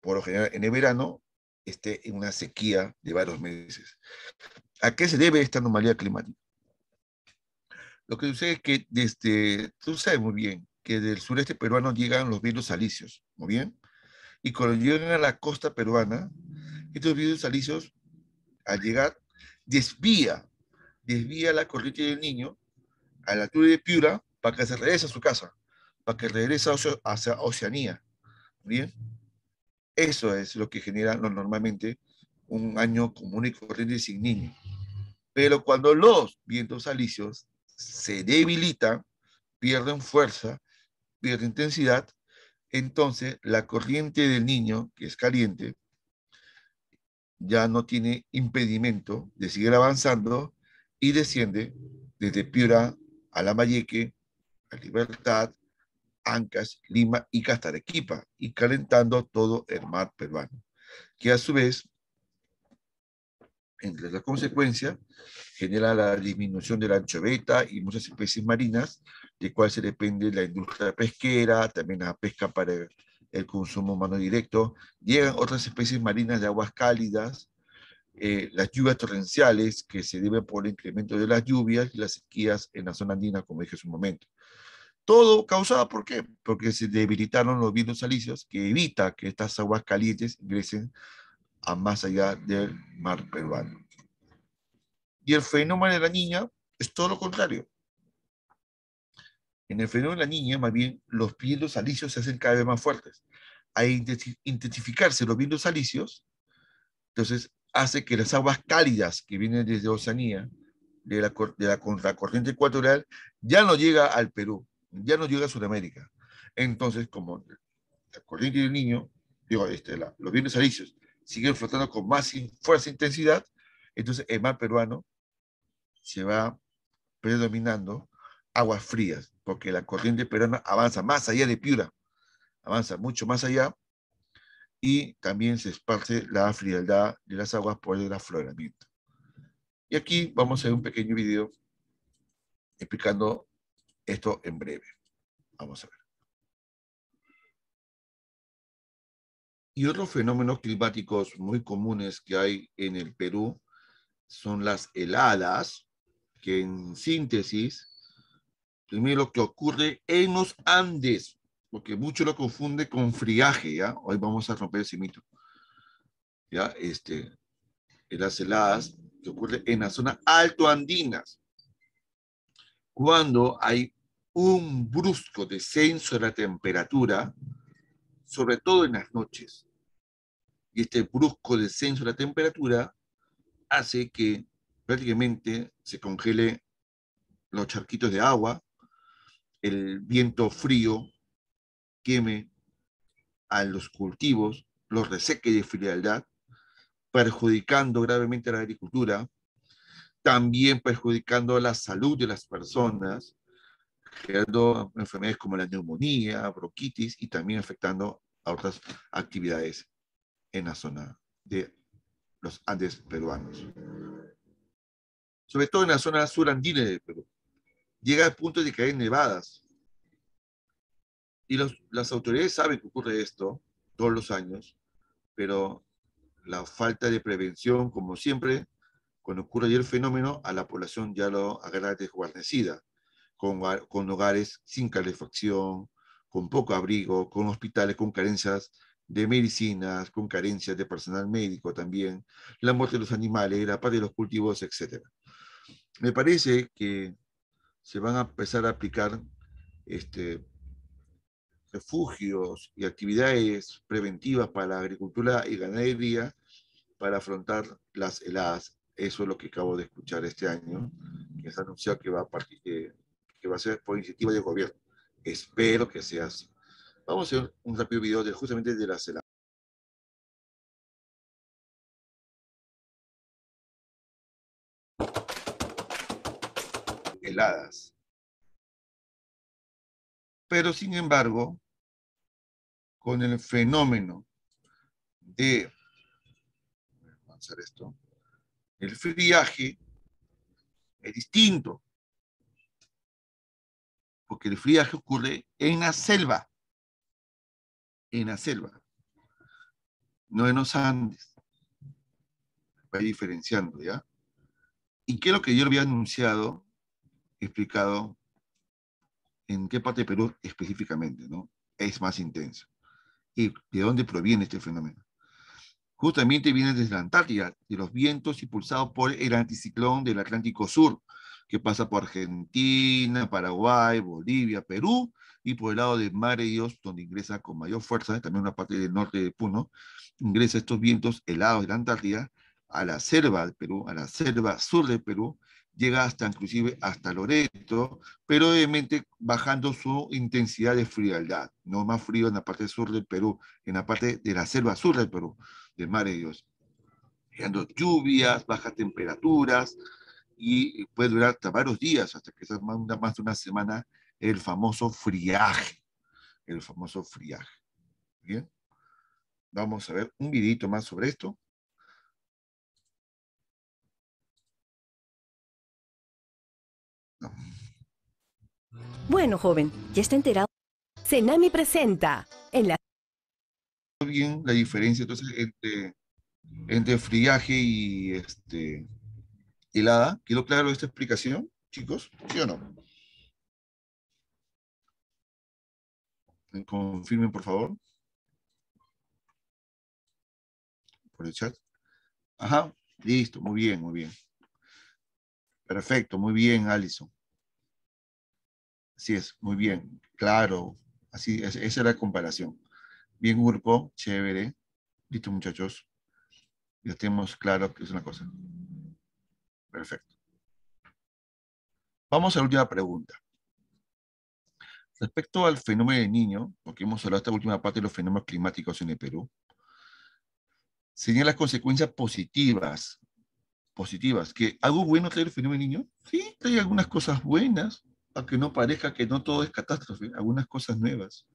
por lo general en el verano, esté en una sequía de varios meses. ¿A qué se debe esta anomalía climática? Lo que sucede es que desde, tú sabes muy bien, que del sureste peruano llegan los vientos salicios, muy bien, y cuando llegan a la costa peruana, estos vientos salicios, al llegar, desvía, desvía la corriente del niño a la altura de Piura para que se regrese a su casa para que regrese hacia Oceanía. Bien, eso es lo que genera normalmente un año común y corriente sin niño. Pero cuando los vientos alisios se debilitan, pierden fuerza, pierden intensidad, entonces la corriente del niño, que es caliente, ya no tiene impedimento de seguir avanzando y desciende desde Piura a la Mayeque, a Libertad, Ancas, Lima y Castarequipa y calentando todo el mar peruano, que a su vez, entre las consecuencias, genera la disminución de la anchoveta y muchas especies marinas, de cual se depende la industria pesquera, también la pesca para el, consumo humano directo, llegan otras especies marinas de aguas cálidas, eh, las lluvias torrenciales que se deben por el incremento de las lluvias y las sequías en la zona andina, como dije hace un momento. Todo causado, ¿por qué? Porque se debilitaron los vientos alisios que evita que estas aguas calientes ingresen a más allá del mar peruano. Y el fenómeno de la niña es todo lo contrario. En el fenómeno de la niña, más bien, los vientos alisios se hacen cada vez más fuertes. Al intensificarse los vientos alisios, entonces hace que las aguas cálidas que vienen desde Oceanía, de la, de la contracorriente ecuatorial, ya no llega al Perú, ya no llega a Sudamérica. Entonces, como la corriente del niño, digo, este, los vientos alicios siguen flotando con más fuerza e intensidad, entonces el mar peruano se va predominando aguas frías, porque la corriente peruana avanza más allá de Piura, avanza mucho más allá, y también se esparce la frialdad de las aguas por el afloramiento. Y aquí vamos a hacer un pequeño video explicando esto en breve. Vamos a ver. Y otros fenómenos climáticos muy comunes que hay en el Perú son las heladas, que en síntesis, primero lo que ocurre en los Andes, porque mucho lo confunde con friaje, ¿ya? Hoy vamos a romper ese mito. ¿Ya? Este, las heladas que ocurre en las zonas altoandinas, cuando hay un brusco descenso de la temperatura, sobre todo en las noches. Y este brusco descenso de la temperatura hace que prácticamente se congele los charquitos de agua, el viento frío queme a los cultivos, los reseque de frialdad, perjudicando gravemente a la agricultura, también perjudicando la salud de las personas, creando enfermedades como la neumonía, bronquitis y también afectando a otras actividades en la zona de los Andes peruanos. Sobre todo en la zona andina de Perú. Llega al punto de caer nevadas. Y las autoridades saben que ocurre esto todos los años, pero la falta de prevención, como siempre, cuando ocurre el fenómeno, a la población ya lo agarra desguarnecida con, hogares sin calefacción, con poco abrigo, con hospitales con carencias de medicinas, con carencias de personal médico también, la muerte de los animales, la paz de los cultivos, etc. Me parece que se van a empezar a aplicar este, refugios y actividades preventivas para la agricultura y ganadería para afrontar las heladas. Eso es lo que acabo de escuchar este año, que se anunció que va a partir, de que va a ser por iniciativa del gobierno. Espero que sea así. Vamos a hacer un rápido video de, justamente de las heladas. Pero sin embargo, con el fenómeno de voy a avanzar esto, el friaje es distinto porque el friaje ocurre en la selva, en la selva, no en los Andes. Va diferenciando, ¿ya? ¿Y qué es lo que yo había anunciado, explicado, en qué parte de Perú específicamente, ¿no? Es más intenso. ¿Y de dónde proviene este fenómeno? Justamente viene desde la Antártida, de los vientos impulsados por el anticiclón del Atlántico Sur, que pasa por Argentina, Paraguay, Bolivia, Perú y por el lado de Dios, donde ingresa con mayor fuerza, también una parte del norte de Puno, ingresa estos vientos helados de la Antártida a la selva de Perú, a la selva sur del Perú, llega hasta inclusive hasta Loreto, pero obviamente bajando su intensidad de frialdad, no más frío en la parte sur del Perú, en la parte de la selva sur del Perú, de Dios. llegando lluvias, bajas temperaturas, y puede durar hasta varios días, hasta que se más de una semana el famoso friaje. El famoso friaje. Bien. Vamos a ver un videito más sobre esto. Bueno, joven, ya está enterado. Senami presenta en la... Bien, la diferencia entonces entre, entre friaje y este hilada. ¿Quedó claro esta explicación, chicos? ¿Sí o no? Confirmen, por favor. Por el chat. Ajá, listo, muy bien, muy bien. Perfecto, muy bien, Alison. Así es, muy bien, claro. Así, es, esa es la comparación. Bien, grupo chévere. Listo, muchachos. Ya tenemos claro que es una cosa. Perfecto. Vamos a la última pregunta. Respecto al fenómeno del niño, porque hemos hablado esta última parte de los fenómenos climáticos en el Perú, señala las consecuencias positivas, positivas, que algo bueno trae el fenómeno del niño, sí, trae algunas cosas buenas, aunque no parezca que no todo es catástrofe, algunas cosas nuevas.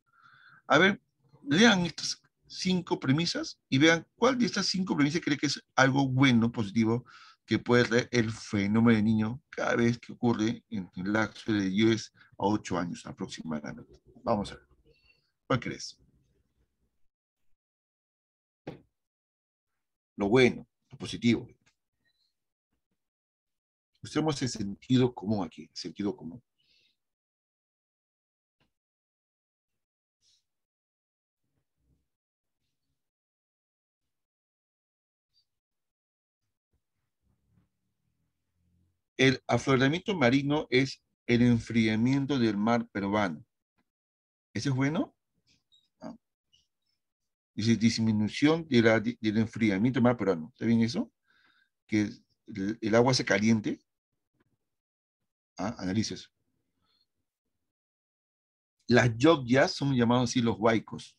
A ver, lean estas cinco premisas y vean cuál de estas cinco premisas cree que es algo bueno, positivo que puede ver el fenómeno de niño cada vez que ocurre en el lapso de 10 a 8 años aproximadamente. Vamos a ver. ¿Cuál crees? Lo bueno, lo positivo. Usemos el sentido común aquí, el sentido común. El afloramiento marino es el enfriamiento del mar peruano. ¿Ese es bueno? Ah. Dice disminución del enfriamiento del mar peruano. ¿Está bien eso? Que el, agua se caliente. ¿Ah? eso. Las yogyas son llamados así los huaicos,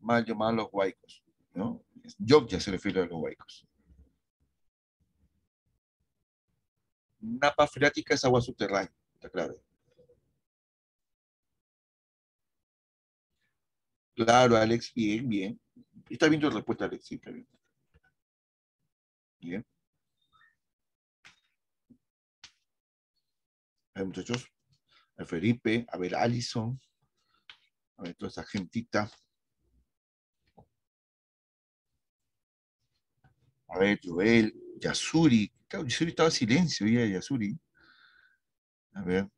más llamados los huaicos, ¿no? se refiere a los huaicos. napa freática es agua subterránea, está claro. Claro, Alex, bien, bien. Está viendo tu respuesta, Alex, sí, está bien. Bien. A muchachos. A Felipe, a ver, Alison, A ver, toda esa gentita. A ver, Joel, Yasuri, Claro, Yasuri estaba en silencio, y Yasuri. A ver.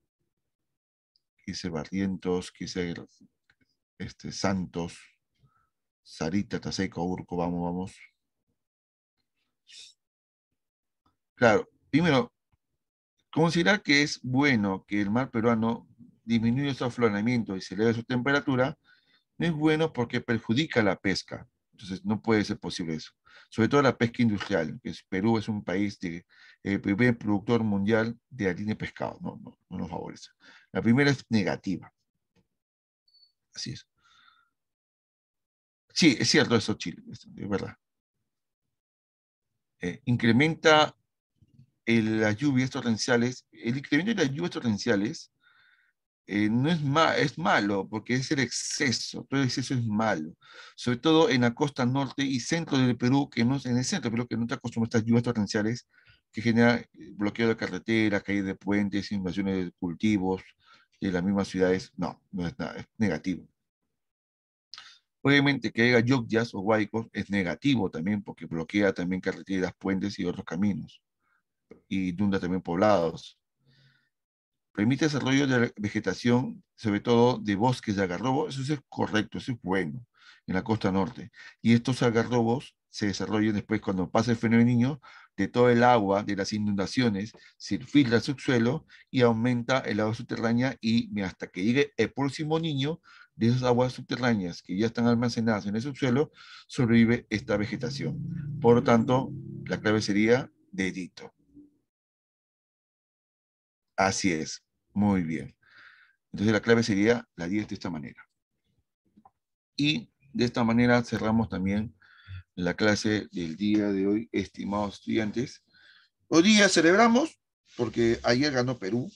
Quise Barrientos, quise este, Santos, Sarita, Taseco, Urco, vamos, vamos. Claro, primero, considerar que es bueno que el mar peruano disminuya su afloramiento y se eleve su temperatura, no es bueno porque perjudica la pesca. Entonces, no puede ser posible eso. Sobre todo la pesca industrial, que Perú es un país de primer productor mundial de harina pescado, no, no, nos favorece. La primera es negativa. Así es. Sí, es cierto eso, Chile, es, verdad. Eh, incrementa las lluvias torrenciales, el incremento de las lluvias torrenciales eh, no es, es malo, porque es el exceso, todo el exceso es malo, sobre todo en la costa norte y centro del Perú, que no, es en el centro pero que no acostumbrado a estas lluvias torrenciales que generan eh, bloqueo de carreteras, caída de puentes, invasiones de cultivos de las mismas ciudades, no, no es nada, es negativo. Obviamente que haya lluvias o huaicos es negativo también, porque bloquea también carreteras, puentes y otros caminos, y dunda también poblados permite desarrollo de vegetación, sobre todo de bosques de agarrobos, eso es correcto, eso es bueno, en la costa norte. Y estos agarrobos se desarrollan después cuando pasa el fenómeno niño, de todo el agua, de las inundaciones, se filtra el subsuelo y aumenta el agua subterránea y hasta que llegue el próximo niño, de esas aguas subterráneas que ya están almacenadas en el subsuelo, sobrevive esta vegetación. Por lo tanto, la clave sería dedito. Así es, muy bien. Entonces la clave sería la 10 de esta manera. Y de esta manera cerramos también la clase del día de hoy, estimados estudiantes. Hoy día celebramos porque ayer ganó Perú,